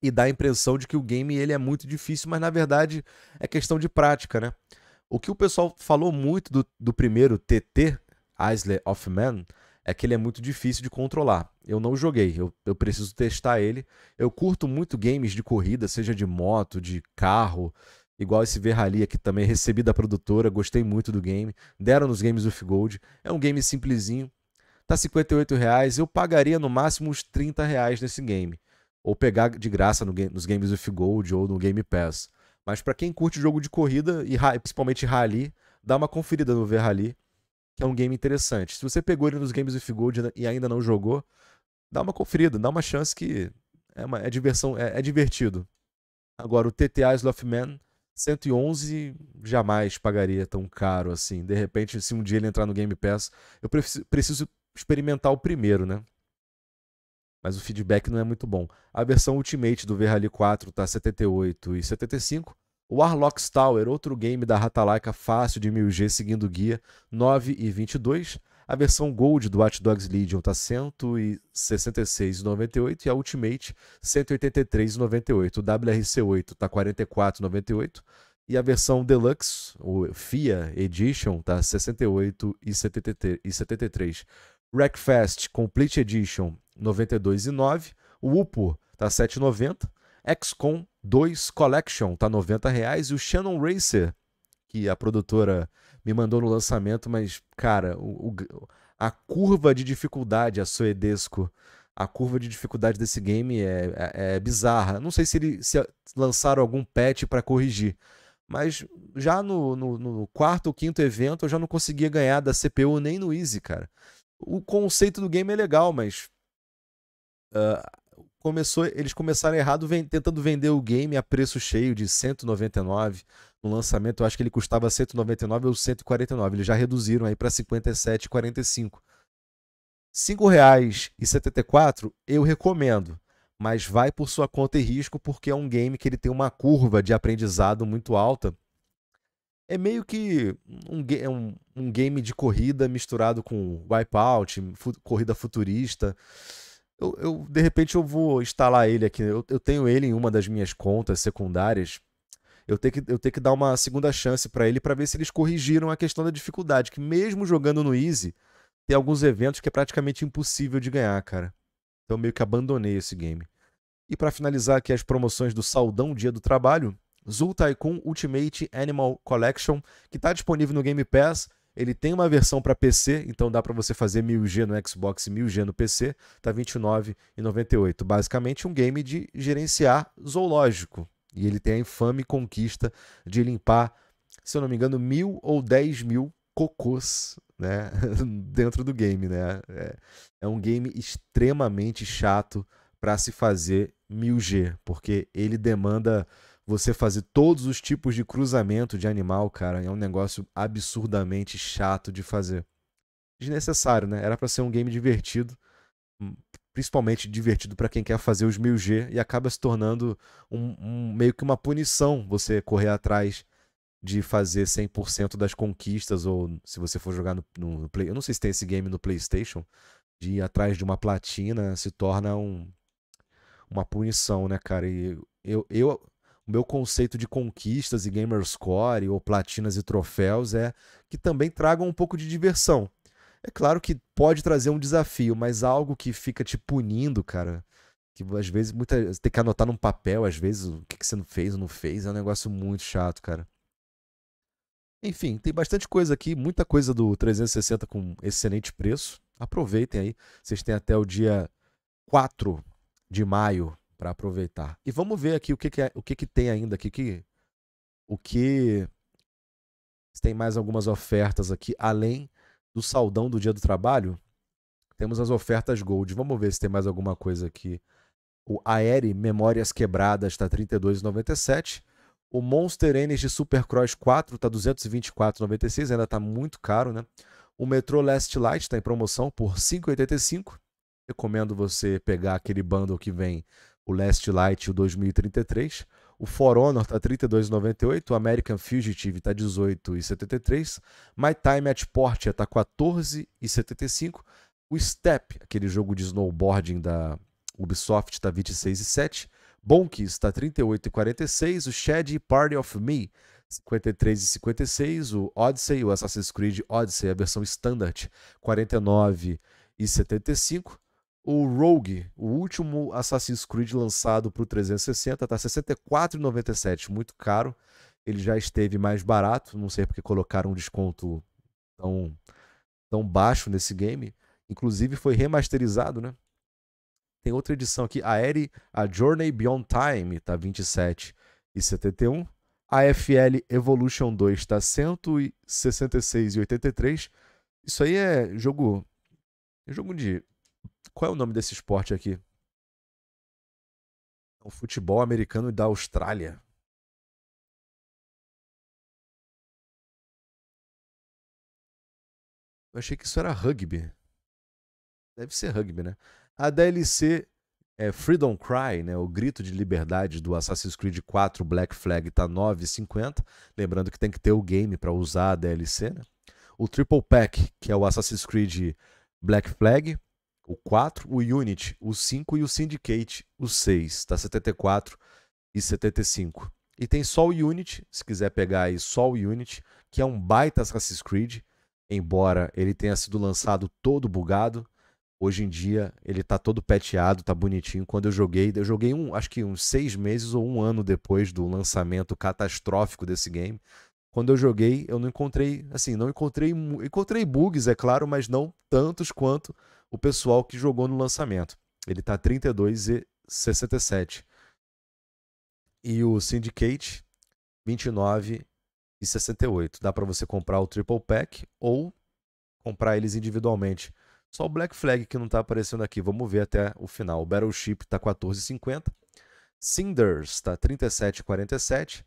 e dá a impressão de que o game ele é muito difícil, mas na verdade é questão de prática, né? O que o pessoal falou muito do, do primeiro TT, Isle of Man, é que ele é muito difícil de controlar. Eu não joguei, eu, eu preciso testar ele. Eu curto muito games de corrida, seja de moto, de carro, Igual esse Verrali aqui também, recebi da produtora, gostei muito do game. Deram nos games of Gold. É um game simplesinho. Tá R$ reais. Eu pagaria no máximo uns 30 reais nesse game. Ou pegar de graça no nos games of Gold ou no Game Pass. Mas para quem curte jogo de corrida e principalmente rally, dá uma conferida no Verrali, que é um game interessante. Se você pegou ele nos games of Gold e ainda não jogou, dá uma conferida, dá uma chance que é, uma, é diversão, é, é divertido. Agora o TTA Sloth Man 111 jamais pagaria tão caro assim. De repente, se um dia ele entrar no Game Pass, eu preciso experimentar o primeiro, né? Mas o feedback não é muito bom. A versão Ultimate do Verrali 4 tá 78 e 75. O Warlock's Tower, outro game da Ratalaika fácil de 1000G seguindo o guia, 9 e 22. A versão Gold do Watch Dogs Legion está 166,98 e a Ultimate 183,98. O WRC8 está 44,98 e a versão Deluxe, o FIA Edition, está 68,73. Wreckfest Complete Edition 92,9. O UPO está 7,90. XCOM 2 Collection está 90 reais e o Shannon Racer, que é a produtora me mandou no lançamento, mas, cara, o, o, a curva de dificuldade, a Suedesco, a curva de dificuldade desse game é, é, é bizarra. Não sei se, ele, se lançaram algum patch para corrigir, mas já no, no, no, quarto ou quinto evento eu já não conseguia ganhar da CPU nem no Easy, cara. O conceito do game é legal, mas. Uh, começou, eles começaram errado vem, tentando vender o game a preço cheio de 199 no lançamento, eu acho que ele custava 199 ou 149. Eles já reduziram aí para 57,45. R$ 5,74 eu recomendo, mas vai por sua conta e risco porque é um game que ele tem uma curva de aprendizado muito alta. É meio que um, é um, um game de corrida misturado com Wipeout, fu corrida futurista. Eu, eu, de repente eu vou instalar ele aqui. Eu, eu tenho ele em uma das minhas contas secundárias eu tenho que, eu tenho que dar uma segunda chance para ele para ver se eles corrigiram a questão da dificuldade, que mesmo jogando no Easy, tem alguns eventos que é praticamente impossível de ganhar, cara. Então meio que abandonei esse game. E para finalizar aqui as promoções do Saudão Dia do Trabalho, Zul Tycoon Ultimate Animal Collection, que está disponível no Game Pass. Ele tem uma versão para PC, então dá para você fazer 1000G no Xbox e 1000G no PC, tá R$ 29,98. Basicamente um game de gerenciar zoológico. E ele tem a infame conquista de limpar, se eu não me engano, mil ou dez mil cocôs né? [LAUGHS] dentro do game. Né? É, é um game extremamente chato para se fazer 1000G, porque ele demanda você fazer todos os tipos de cruzamento de animal, cara. É um negócio absurdamente chato de fazer. Desnecessário, né? Era para ser um game divertido, principalmente divertido para quem quer fazer os 1000G e acaba se tornando um, um, meio que uma punição você correr atrás de fazer 100% das conquistas ou se você for jogar no, no, Play, eu não sei se tem esse game no PlayStation, de ir atrás de uma platina se torna um, uma punição, né, cara? E eu, eu o meu conceito de conquistas e gamerscore ou platinas e troféus é que também tragam um pouco de diversão. É claro que pode trazer um desafio, mas algo que fica te punindo, cara. Que às vezes muita, tem que anotar num papel, às vezes, o que, que você não fez ou não fez. É um negócio muito chato, cara. Enfim, tem bastante coisa aqui, muita coisa do 360 com excelente preço. Aproveitem aí. Vocês têm até o dia 4 de maio para aproveitar. E vamos ver aqui o que, que é, o que, que tem ainda aqui. Que, o que. Tem mais algumas ofertas aqui, além do saldão do dia do trabalho, temos as ofertas Gold. Vamos ver se tem mais alguma coisa aqui. O Aere Memórias Quebradas está 32,97. O Monster Energy Supercross 4 está 224,96, ainda está muito caro, né? O Metro Last Light está em promoção por 5,85. Recomendo você pegar aquele bundle que vem o Last Light e o 2033. O For Honor tá 32,98, o American Fugitive tá 18,73, My Time at Portia tá 14,75, o Step, aquele jogo de snowboarding da Ubisoft, tá 26,7, Bonkies tá 38,46, o Shed Party of Me 53 e 56, o Odyssey, o Assassin's Creed Odyssey, a versão standard, 49 e 75, o Rogue, o último Assassin's Creed lançado para o 360, tá R$ 64,97, muito caro. Ele já esteve mais barato, não sei porque colocaram um desconto tão, tão baixo nesse game. Inclusive foi remasterizado, né? Tem outra edição aqui, a Eri, a Journey Beyond Time, tá 27 e 71. A FL Evolution 2 tá 166 e 83. Isso aí é jogo é jogo de qual é o nome desse esporte aqui? É o futebol americano da Austrália. Eu achei que isso era rugby. Deve ser rugby, né? A DLC é Freedom Cry, né? O grito de liberdade do Assassin's Creed 4 Black Flag tá 9,50. Lembrando que tem que ter o game para usar a DLC, né? O Triple Pack, que é o Assassin's Creed Black Flag, o 4, o Unity, o 5 e o Syndicate, o 6, tá 74 e 75. E tem só o Unity, se quiser pegar aí só o Unity, que é um baita Assassin's Creed, embora ele tenha sido lançado todo bugado, hoje em dia ele tá todo peteado, tá bonitinho. Quando eu joguei, eu joguei um, acho que uns seis meses ou um ano depois do lançamento catastrófico desse game quando eu joguei, eu não encontrei, assim, não encontrei, encontrei bugs, é claro, mas não tantos quanto o pessoal que jogou no lançamento. Ele tá 32 e 67. E o Syndicate 29 e 68. Dá para você comprar o triple pack ou comprar eles individualmente. Só o Black Flag que não tá aparecendo aqui. Vamos ver até o final. O Battleship tá 14,50. Cinders tá 37,47.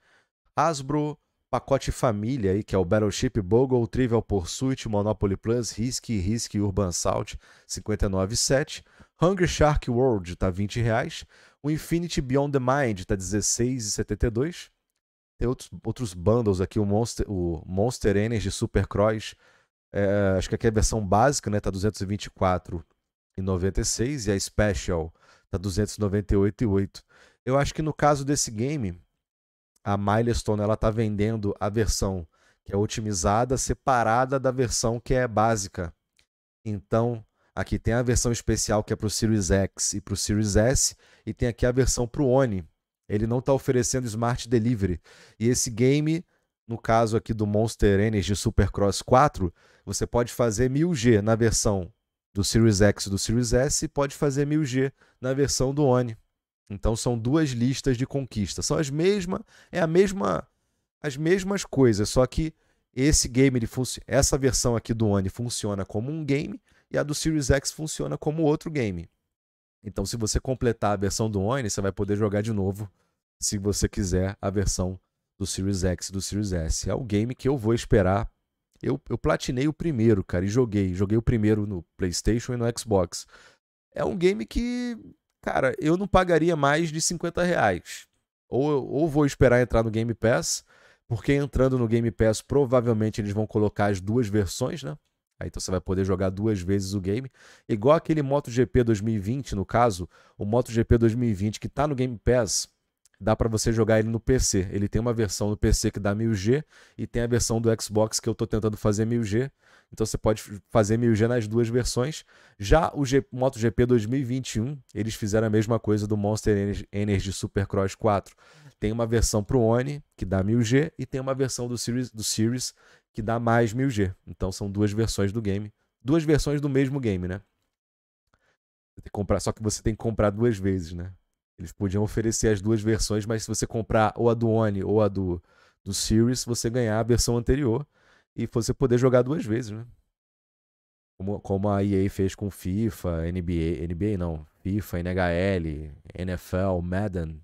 Hasbro pacote família aí, que é o Battleship Bogle, Trivial Pursuit, Monopoly Plus, Risk, Risk Urban Salt, 59,7. Hungry Shark World tá 20 reais. O Infinity Beyond the Mind tá 16,72. Tem outros, outros bundles aqui, o Monster, o Monster Energy Supercross, é, acho que aqui é a versão básica, né, tá 224,96 e a Special tá 298,8. Eu acho que no caso desse game, a Milestone ela está vendendo a versão que é otimizada separada da versão que é básica. Então, aqui tem a versão especial que é para o Series X e para o Series S, e tem aqui a versão para o One. Ele não está oferecendo Smart Delivery. E esse game, no caso aqui do Monster Energy Supercross 4, você pode fazer 1000G na versão do Series X e do Series S e pode fazer 1000G na versão do One. Então são duas listas de conquista. São as mesmas, é a mesma, as mesmas coisas, só que esse game ele essa versão aqui do One funciona como um game e a do Series X funciona como outro game. Então se você completar a versão do One, você vai poder jogar de novo, se você quiser, a versão do Series X e do Series S. É o game que eu vou esperar. Eu, eu platinei o primeiro, cara, e joguei. Joguei o primeiro no PlayStation e no Xbox. É um game que cara, eu não pagaria mais de 50 reais. Ou, ou vou esperar entrar no Game Pass, porque entrando no Game Pass, provavelmente eles vão colocar as duas versões, né? Aí então você vai poder jogar duas vezes o game. Igual aquele MotoGP 2020, no caso, o MotoGP 2020 que está no Game Pass, dá para você jogar ele no PC. Ele tem uma versão no PC que dá 1000G e tem a versão do Xbox que eu estou tentando fazer 1000G. Então você pode fazer 1000G nas duas versões. Já o G MotoGP 2021, eles fizeram a mesma coisa do Monster Energy Supercross 4. Tem uma versão para o One que dá 1000G e tem uma versão do Series, do Series que dá mais 1000G. Então são duas versões do game, duas versões do mesmo game, né? comprar, só que você tem que comprar duas vezes, né? Eles podiam oferecer as duas versões, mas se você comprar ou a do One ou a do, do Series, você ganhar a versão anterior e você poder jogar duas vezes, né? Como, como a EA fez com FIFA, NBA, NBA não, FIFA, NHL, NFL, Madden.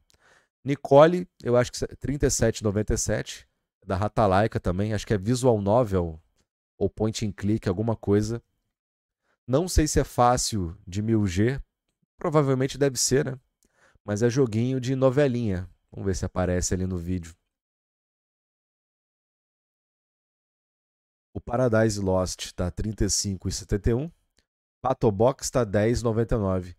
Nicole, eu acho que 37,97, é da Ratalaika também, acho que é Visual Novel ou Point and Click, alguma coisa. Não sei se é fácil de 1000G, provavelmente deve ser, né? Mas é joguinho de novelinha. Vamos ver se aparece ali no vídeo. O Paradise Lost tá 35,71. Patobox tá 10,99.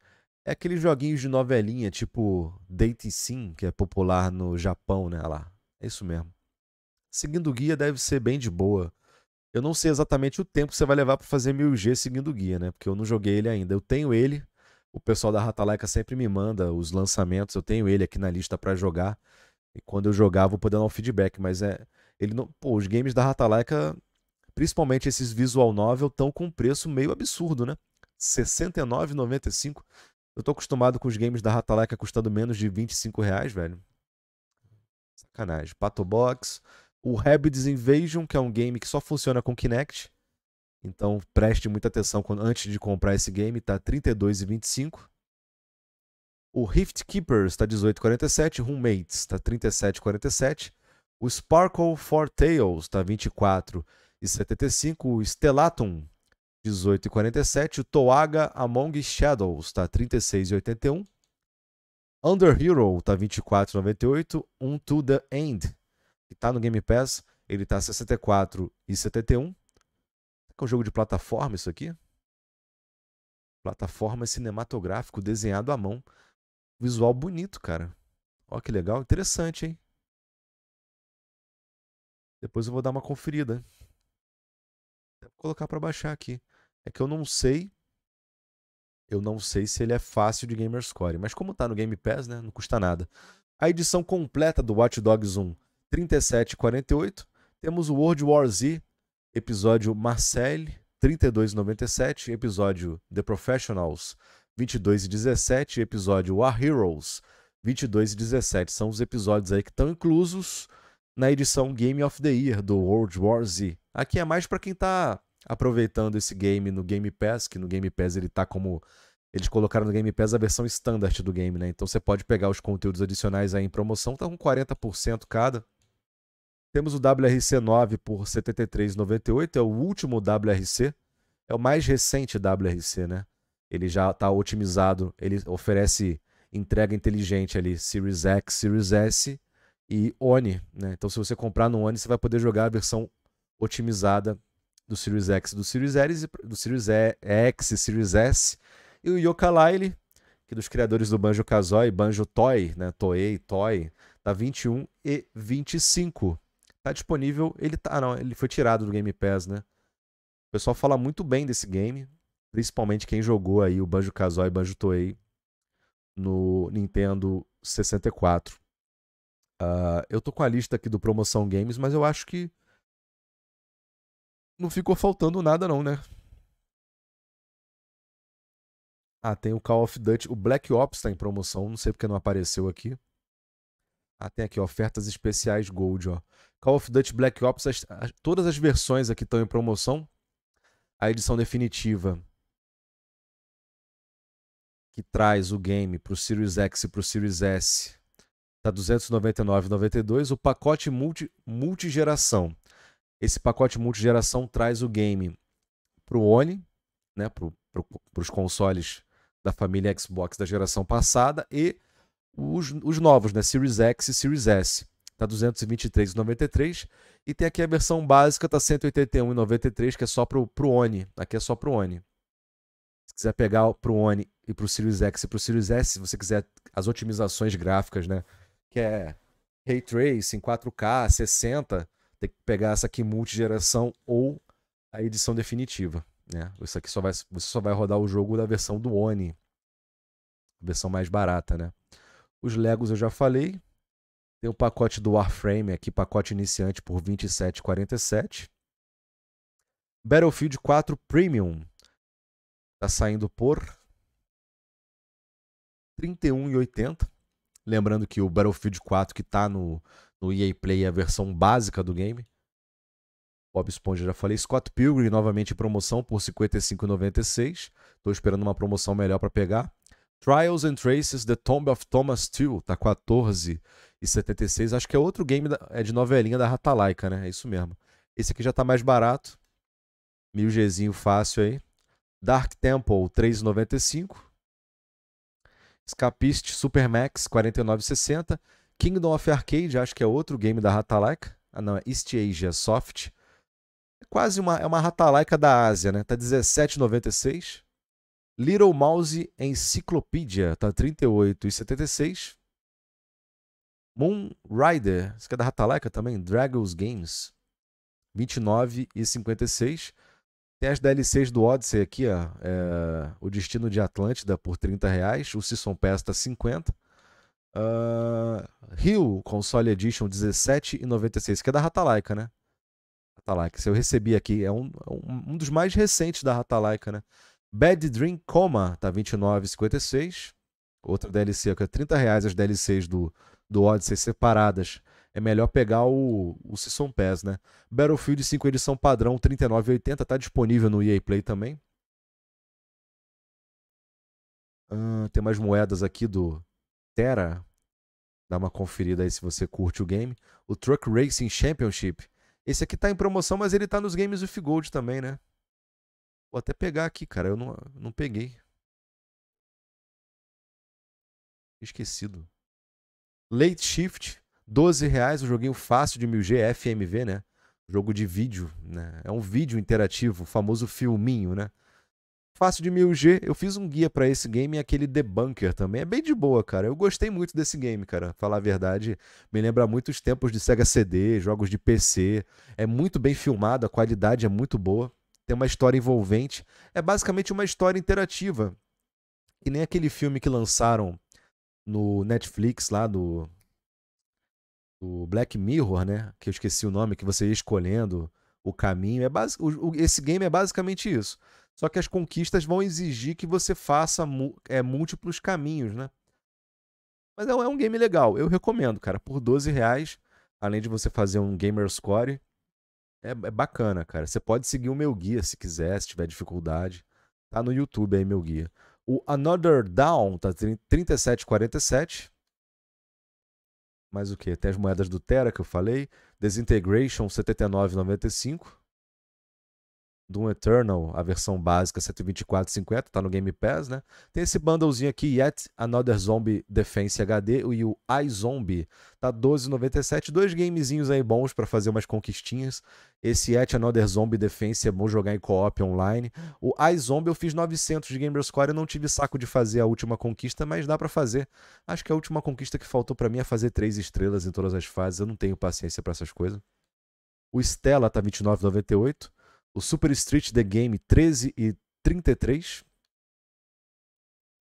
É aqueles joguinhos de novelinha, tipo Date Sim, que é popular no Japão, né? Olha lá. É isso mesmo. Seguindo o guia deve ser bem de boa. Eu não sei exatamente o tempo que você vai levar para fazer 1000G seguindo o guia, né? Porque eu não joguei ele ainda. Eu tenho ele, o pessoal da Ratalaika sempre me manda os lançamentos, eu tenho ele aqui na lista para jogar. E quando eu jogar, vou poder dar um feedback, mas é ele não, pô, os games da Ratalaika, principalmente esses visual novel, estão com um preço meio absurdo, né? R$69,95. 69,95. Eu tô acostumado com os games da Ratalaika custando menos de 25 reais, velho. Sacanagem. Pato Box. O Rabbids Invasion, que é um game que só funciona com Kinect. Então preste muita atenção quando, antes de comprar esse game, tá 32,25. O Rift Keepers está 18,47, Roommates está 37,47, o Sparkle for Tales está 24,75, o Stellatum 18,47, o Toaga Among Shadows está 36,81. Under Hero tá 24,98, um to the end, que tá no Game Pass, ele tá 64 e 71 é um jogo de plataforma isso aqui? Plataforma cinematográfico desenhado à mão. Visual bonito, cara. Ó que legal, interessante, hein? Depois eu vou dar uma conferida. Vou colocar para baixar aqui. É que eu não sei. Eu não sei se ele é fácil de gamerscore, mas como tá no Game Pass, né, não custa nada. A edição completa do Watch Dogs 1 37 e 48, temos o World War Z episódio Marcel 32,97, episódio The Professionals 22,17, episódio War Heroes 22,17. São os episódios aí que estão inclusos na edição Game of the Year do World War Z. Aqui é mais para quem está aproveitando esse game no Game Pass, que no Game Pass ele tá como eles colocaram no Game Pass a versão standard do game, né? Então você pode pegar os conteúdos adicionais aí em promoção, tá com 40% cada. Temos o WRC9 por 73,98, é o último WRC, é o mais recente WRC, né? Ele já está otimizado, ele oferece entrega inteligente ali, Series X, Series S e ONI, né? Então se você comprar no ONI, você vai poder jogar a versão otimizada do Series X, do Series S, do Series e, X, Series S e o Yooka Laylee, que é dos criadores do Banjo Kazooie, Banjo Toy, né? Toei, Toy, tá 21 e 25. Tá disponível. Ele tá. Ah, não, ele foi tirado do Game Pass, né? O pessoal fala muito bem desse game. Principalmente quem jogou aí o Banjo Kazooie e Banjo Toei no Nintendo 64. Uh, ah, eu tô com a lista aqui do Promoção Games, mas eu acho que não ficou faltando nada não, né? Ah, tem o Call of Duty, o Black Ops tá em promoção, não sei porque não apareceu aqui. Ah, tem aqui, ofertas especiais Gold, ó. Call of Duty Black Ops, as, as, todas as versões aqui estão em promoção. A edição definitiva que traz o game para o Series X e para o Series S está 299,92. O pacote multi, multigeração. Esse pacote multigeração traz o game para o One, né, para os consoles da família Xbox da geração passada e os, os novos, né, Series X e Series S está 223,93 e tem aqui a versão básica está 181,93 que é só para o ONI, aqui é só para o ONI. Se quiser pegar para o ONI e para o Series X e para o Series S, se você quiser as otimizações gráficas, né, que é Ray Tracing, 4K, 60, tem que pegar essa aqui multigeração ou a edição definitiva. Né? Isso aqui só vai, você só vai rodar o jogo da versão do ONI, a versão mais barata, né? Os Legos eu já falei, tem o pacote do Warframe aqui, pacote iniciante por 27,47. Battlefield 4 Premium está saindo por 31,80. Lembrando que o Battlefield 4 que está no, no EA Play é a versão básica do game. Bob Esponja já falei. Scott Pilgrim novamente em promoção por 55,96. Estou esperando uma promoção melhor para pegar. Trials and Traces, The Tomb of Thomas Teal, tá 14,76. e Acho que é outro game da, é de novelinha da Laika, né? É isso mesmo. Esse aqui já tá mais barato. Mil Gzinho fácil aí. Dark Temple, 3,95. Escapist Supermax, 49,60. Kingdom of Arcade, acho que é outro game da Ratalaika. Ah, não, é East Asia Soft. É quase uma, é uma Ratalaika da Ásia, né? Tá 17,96. Little Mouse Encyclopedia, tá 38 e Moon Rider, isso que é da Rataleca também, Dragos Games, 29 e Tem as DLCs do Odyssey aqui, ó, é, o Destino de Atlântida por 30 reais, o Season Pass tá 50. Rio uh, Console Edition 17,96, que é da Ratalaika, né? Ratalaika, se eu recebi aqui, é um, um, um dos mais recentes da Ratalaika, né? Bad Dream Coma tá 29,56. Outra DLC que é 30 reais as DLCs do, do Odyssey separadas. É melhor pegar o, o Season Pass, né? Battlefield 5 edição padrão 39,80 tá disponível no EA Play também. tem mais moedas aqui do Terra. Dá uma conferida aí se você curte o game. O Truck Racing Championship. Esse aqui tá em promoção, mas ele tá nos games of Gold também, né? Vou até pegar aqui, cara. Eu não, não peguei. Esquecido. Late Shift, 12 reais. Um joguinho fácil de 1000G, FMV, né? Jogo de vídeo, né? É um vídeo interativo, o famoso filminho, né? Fácil de 1000G. Eu fiz um guia para esse game e é aquele Debunker também. É bem de boa, cara. Eu gostei muito desse game, cara. Falar a verdade, me lembra muito os tempos de Sega CD, jogos de PC. É muito bem filmado, a qualidade é muito boa tem uma história envolvente. É basicamente uma história interativa. E nem aquele filme que lançaram no Netflix lá do, do Black Mirror, né? Que eu esqueci o nome, que você ia escolhendo o caminho. É basic, o, o, esse game é basicamente isso. Só que as conquistas vão exigir que você faça é, múltiplos caminhos, né? Mas é, é um game legal, eu recomendo, cara. Por 12 reais, além de você fazer um gamer score, é, é bacana, cara. Você pode seguir o meu guia se quiser, se tiver dificuldade. Tá no YouTube aí, meu guia. O Another Down tá 37,47. Mais o que? Tem as moedas do Terra que eu falei. Desintegration 79,95. Doom Eternal, a versão básica 124,50, tá no Game Pass, né? Tem esse bundlezinho aqui, Yet Another Zombie Defense HD tá e o iZombie, tá 12,97, dois gamezinhos aí bons para fazer umas conquistinhas. Esse Yet Another Zombie Defense é bom jogar em co-op online. O iZombie eu fiz 900 de Gamerscore, eu não tive saco de fazer a última conquista, mas dá para fazer. Acho que a última conquista que faltou para mim é fazer três estrelas em todas as fases, eu não tenho paciência para essas coisas. O Stella tá 29,98 o Super Street The Game 13 e 33,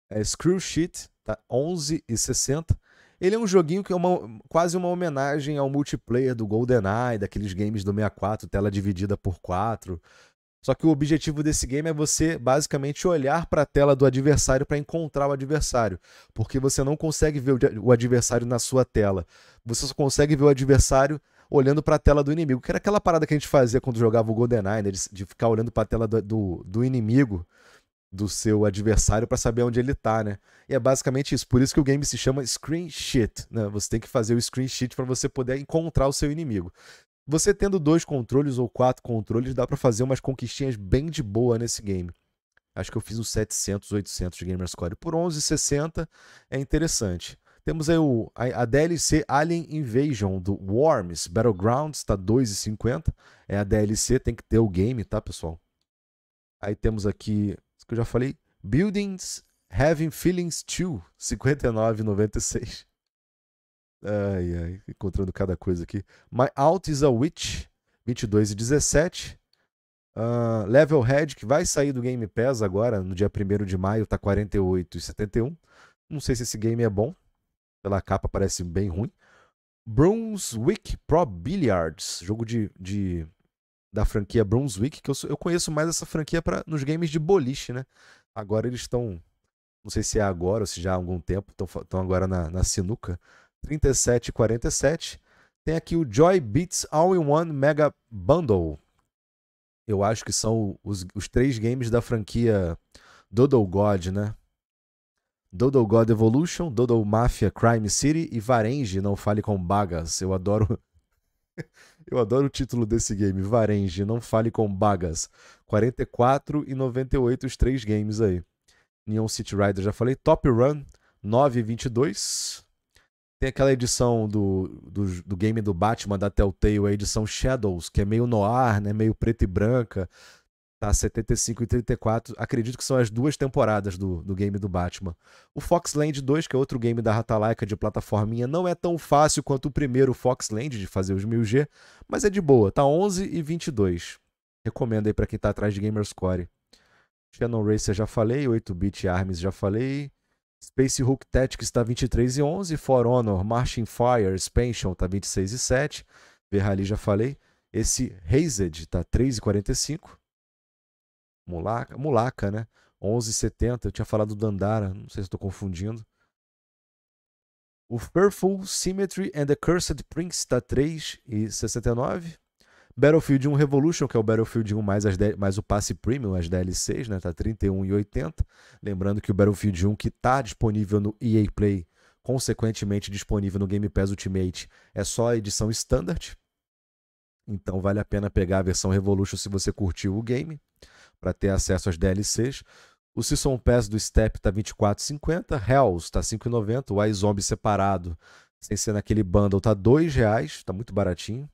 é Screw Sheet tá 11 e 60. Ele é um joguinho que é uma, quase uma homenagem ao multiplayer do GoldenEye, daqueles games do 64, tela dividida por 4. Só que o objetivo desse game é você basicamente olhar para a tela do adversário para encontrar o adversário, porque você não consegue ver o adversário na sua tela. Você só consegue ver o adversário olhando para a tela do inimigo, que era aquela parada que a gente fazia quando jogava o GoldenEye, né, de, ficar olhando para a tela do, do, do, inimigo, do seu adversário, para saber onde ele tá, né? E é basicamente isso. Por isso que o game se chama Screen Shit, né? Você tem que fazer o Screen Shit para você poder encontrar o seu inimigo. Você tendo dois controles ou quatro controles, dá para fazer umas conquistinhas bem de boa nesse game. Acho que eu fiz uns 700, 800 de Gamerscore por 11,60. É interessante. Temos aí o, a, a DLC Alien Invasion do Worms Battlegrounds, está 2,50. É a DLC, tem que ter o game, tá, pessoal? Aí temos aqui, isso que eu já falei, Buildings Having Feelings 2, 59,96. Ai, ai, encontrando cada coisa aqui. My Out is a Witch, 22 e 17. Uh, ah, Level Head, que vai sair do Game Pass agora, no dia 1 de maio, tá 48 e Não sei se esse game é bom, pela capa parece bem ruim. Brunswick Pro Billiards, jogo de, de da franquia Brunswick, que eu, eu conheço mais essa franquia para nos games de boliche, né? Agora eles estão, não sei se é agora ou se já há algum tempo, estão agora na, na sinuca. 37,47. e Tem aqui o Joy Beats All-in-One Mega Bundle. Eu acho que são os, os três games da franquia Doodle God, né? Doodle God Evolution, Doodle Mafia Crime City e Varenge, não fale com bagas. Eu adoro. [LAUGHS] Eu adoro o título desse game, Varenge, não fale com bagas. 44 e 98 os três games aí. Neon City Rider, já falei. Top Run 922. Tem aquela edição do, do, do, game do Batman da Telltale, a edição Shadows, que é meio noir, né? meio preto e branca. Tá, 75 e 34, acredito que são as duas temporadas do, do game do Batman. O Foxland 2, que é outro game da Ratalaika de plataforminha, não é tão fácil quanto o primeiro Foxland de fazer os 1000G, mas é de boa, tá 11 e 22. Recomendo aí para quem tá atrás de Gamerscore. Shannon Racer já falei, 8-bit Arms já falei. Space Hulk Tactics está 23 e 11, For Honor, Marching Fire, Expansion tá 26 e 7. Verrali já falei. Esse Hazed tá 3 e 45. Mulaca, Mulaca, né? 1170, eu tinha falado do Dandara, não sei se estou confundindo. O Fearful Symmetry and the Cursed Prince está 3 e 69. Battlefield 1 Revolution, que é o Battlefield 1 mais, as mais o passe premium, as DLCs, né? Tá 31 e 80. Lembrando que o Battlefield 1 que está disponível no EA Play, consequentemente disponível no Game Pass Ultimate, é só a edição standard. Então vale a pena pegar a versão Revolution se você curtiu o game para ter acesso às DLCs. O Season Pass do Step tá 24,50, Hells tá 5,90, o iZombie separado, sem ser naquele bundle, tá R$ reais. tá muito baratinho.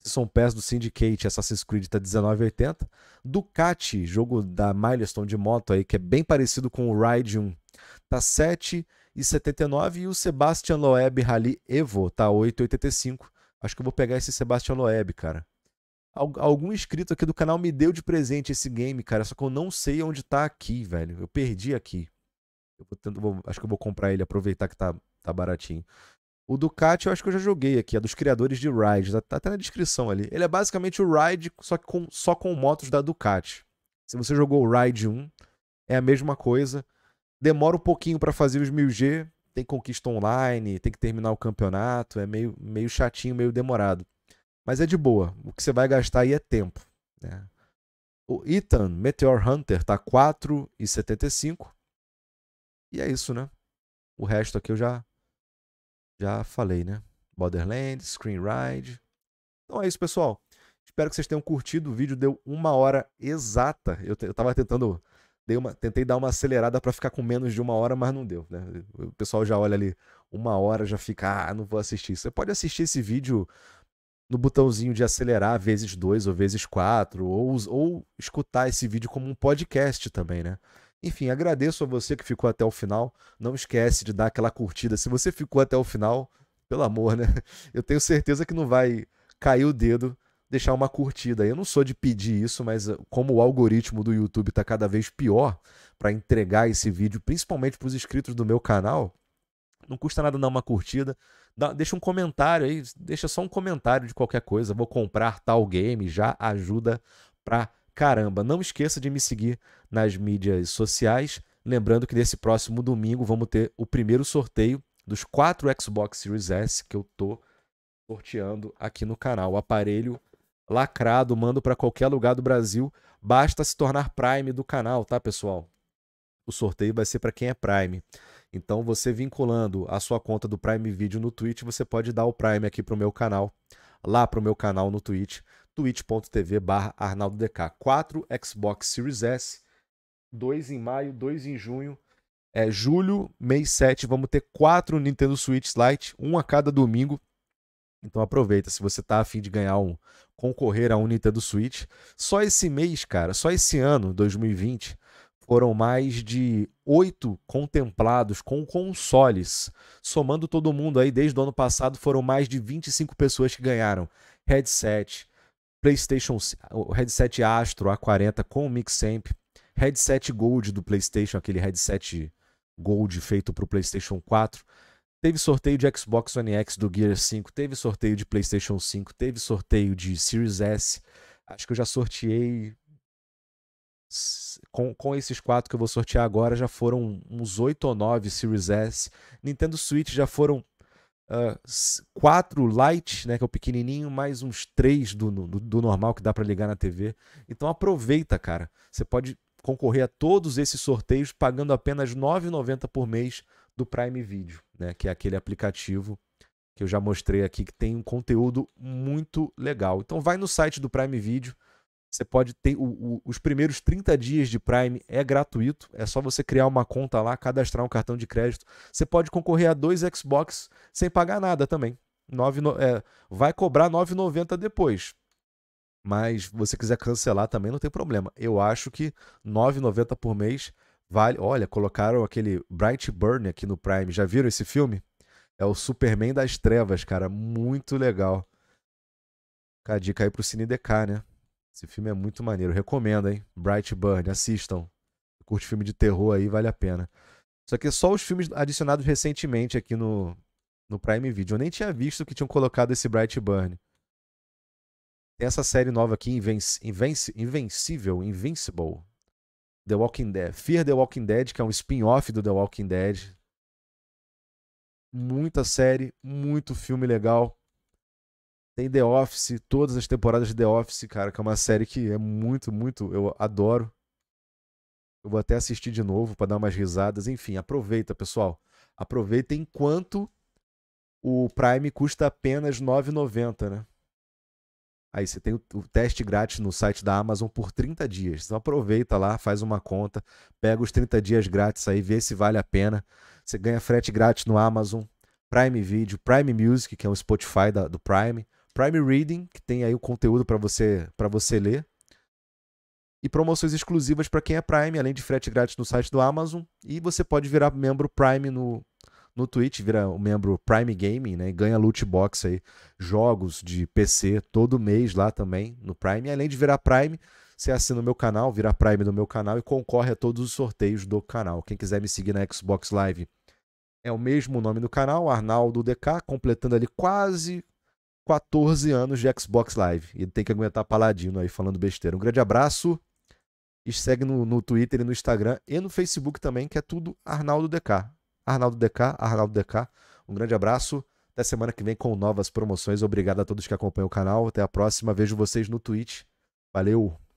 Season Pass do Syndicate Assassin's Creed tá 19,80. Ducati, jogo da Milestone de moto aí, que é bem parecido com o Ride 1, tá 7,79 e o Sebastian Loeb Rally Evo tá 8,85. Acho que eu vou pegar esse Sebastian Loeb, cara algum inscrito aqui do canal me deu de presente esse game, cara. Só que eu não sei onde tá aqui, velho. Eu perdi aqui. Eu vou vou, acho que eu vou comprar ele, aproveitar que tá, tá baratinho. O Ducati eu acho que eu já joguei aqui, é dos criadores de Ride. Tá, tá até na descrição ali. Ele é basicamente o Ride, só, que com, só com motos da Ducati. Se você jogou o Ride 1, é a mesma coisa. Demora um pouquinho para fazer os 1000G. Tem conquista online, tem que terminar o campeonato. É meio, meio chatinho, meio demorado. Mas é de boa. O que você vai gastar aí é tempo. Né? O Ethan Meteor Hunter tá 4,75. E é isso, né? O resto aqui eu já já falei, né? Borderlands, Screen Ride. Então é isso, pessoal. Espero que vocês tenham curtido. O vídeo deu uma hora exata. Eu, eu tava tentando. Dei uma, tentei dar uma acelerada para ficar com menos de uma hora, mas não deu. Né? O pessoal já olha ali, uma hora, já fica, ah, não vou assistir. Você pode assistir esse vídeo no botãozinho de acelerar vezes 2 ou vezes 4, ou, ou escutar esse vídeo como um podcast também, né? Enfim, agradeço a você que ficou até o final. Não esquece de dar aquela curtida. Se você ficou até o final, pelo amor, né? [LAUGHS] Eu tenho certeza que não vai cair o dedo deixar uma curtida. Eu não sou de pedir isso, mas eh, como o algoritmo do YouTube está cada vez pior para entregar esse vídeo, principalmente para os inscritos do meu canal, não custa nada dar uma curtida, Dá, deixa um comentário aí, deixa só um comentário de qualquer coisa. Vou comprar tal game, já ajuda pra caramba. Não esqueça de me seguir nas mídias sociais. Lembrando que nesse próximo domingo vamos ter o primeiro sorteio dos quatro Xbox Series S que eu tô sorteando aqui no canal. O aparelho lacrado, mando para qualquer lugar do Brasil. Basta se tornar Prime do canal, tá, pessoal? O sorteio vai ser para quem é Prime. Então, você vinculando a sua conta do Prime Video no Twitch, você pode dar o Prime aqui para o meu canal, lá para o meu canal no Twitch, twitch.tv barra arnaldodk. 4 Xbox Series S, 2 em maio, 2 em junho, é julho, mês 7, vamos ter quatro Nintendo Switch Lite, um a cada domingo. Então aproveita, se você tá afim de ganhar um, concorrer a um Nintendo Switch, só esse mês, cara, só esse ano, 2020, foram mais de oito contemplados com consoles. Somando todo mundo aí, desde o ano passado, foram mais de 25 pessoas que ganharam headset, PlayStation, o headset Astro A40 com o Mixamp, headset Gold do PlayStation, aquele headset Gold feito para o PlayStation 4. Teve sorteio de Xbox One X do Gear 5, teve sorteio de PlayStation 5, teve sorteio de Series S. Acho que eu já sorteei com, com esses quatro que eu vou sortear agora, já foram uns 8 ou 9 Series S. Nintendo Switch já foram uh, 4 Lite, né, que é o pequenininho, mais uns 3 do, do, do normal que dá para ligar na TV. Então aproveita, cara. Você pode concorrer a todos esses sorteios pagando apenas R$ 9,90 por mês do Prime Video, né, que é aquele aplicativo que eu já mostrei aqui que tem um conteúdo muito legal. Então vai no site do Prime Video, você pode ter o, o, os primeiros 30 dias de Prime é gratuito, é só você criar uma conta lá, cadastrar um cartão de crédito. Você pode concorrer a dois Xbox sem pagar nada também. 9, é, vai cobrar 9,90 depois. Mas você quiser cancelar também não tem problema. Eu acho que 9,90 por mês vale. Olha, colocaram aquele Bright Burn aqui no Prime. Já viram esse filme? É o Superman das Trevas, cara, muito legal. Fica a dica aí pro Cine DK, né? Esse filme é muito maneiro. Recomendo, hein? Bright Burn, assistam. Curte filme de terror aí, vale a pena. Só que só os filmes adicionados recentemente aqui no, no Prime Video. Eu nem tinha visto que tinham colocado esse Bright Burn. Tem essa série nova aqui, Invenci Invenci Invencível, Invincible. The Walking Dead. Fear The Walking Dead, que é um spin-off do The Walking Dead. Muita série, muito filme legal. Tem The Office, todas as temporadas de The Office, cara, que é uma série que é muito, muito. Eu adoro. Eu vou até assistir de novo para dar umas risadas. Enfim, aproveita, pessoal. Aproveita enquanto o Prime custa apenas R$ 9,90, né? Aí você tem o, teste grátis no site da Amazon por 30 dias. Então aproveita lá, faz uma conta, pega os 30 dias grátis aí, vê se vale a pena. Você ganha frete grátis no Amazon, Prime Video, Prime Music, que é o Spotify da, do Prime. Prime Reading, que tem aí o conteúdo para você para você ler. E promoções exclusivas para quem é Prime, além de frete grátis no site do Amazon. E você pode virar membro Prime no, no Twitch, vira um membro Prime Gaming, né? Ganha loot box aí, jogos de PC todo mês lá também no Prime. E além de virar Prime, você assina o meu canal, vira Prime do meu canal e concorre a todos os sorteios do canal. Quem quiser me seguir na Xbox Live é o mesmo nome do canal, Arnaldo DK, completando ali quase 14 anos de Xbox Live. E tem que aguentar paladino aí falando besteira. Um grande abraço. E segue no, no Twitter e no Instagram e no Facebook também, que é tudo Arnaldo DK. Arnaldo DK, Arnaldo DK. Um grande abraço. Até semana que vem com novas promoções. Obrigado a todos que acompanham o canal. Até a próxima. Vejo vocês no Twitch. Valeu!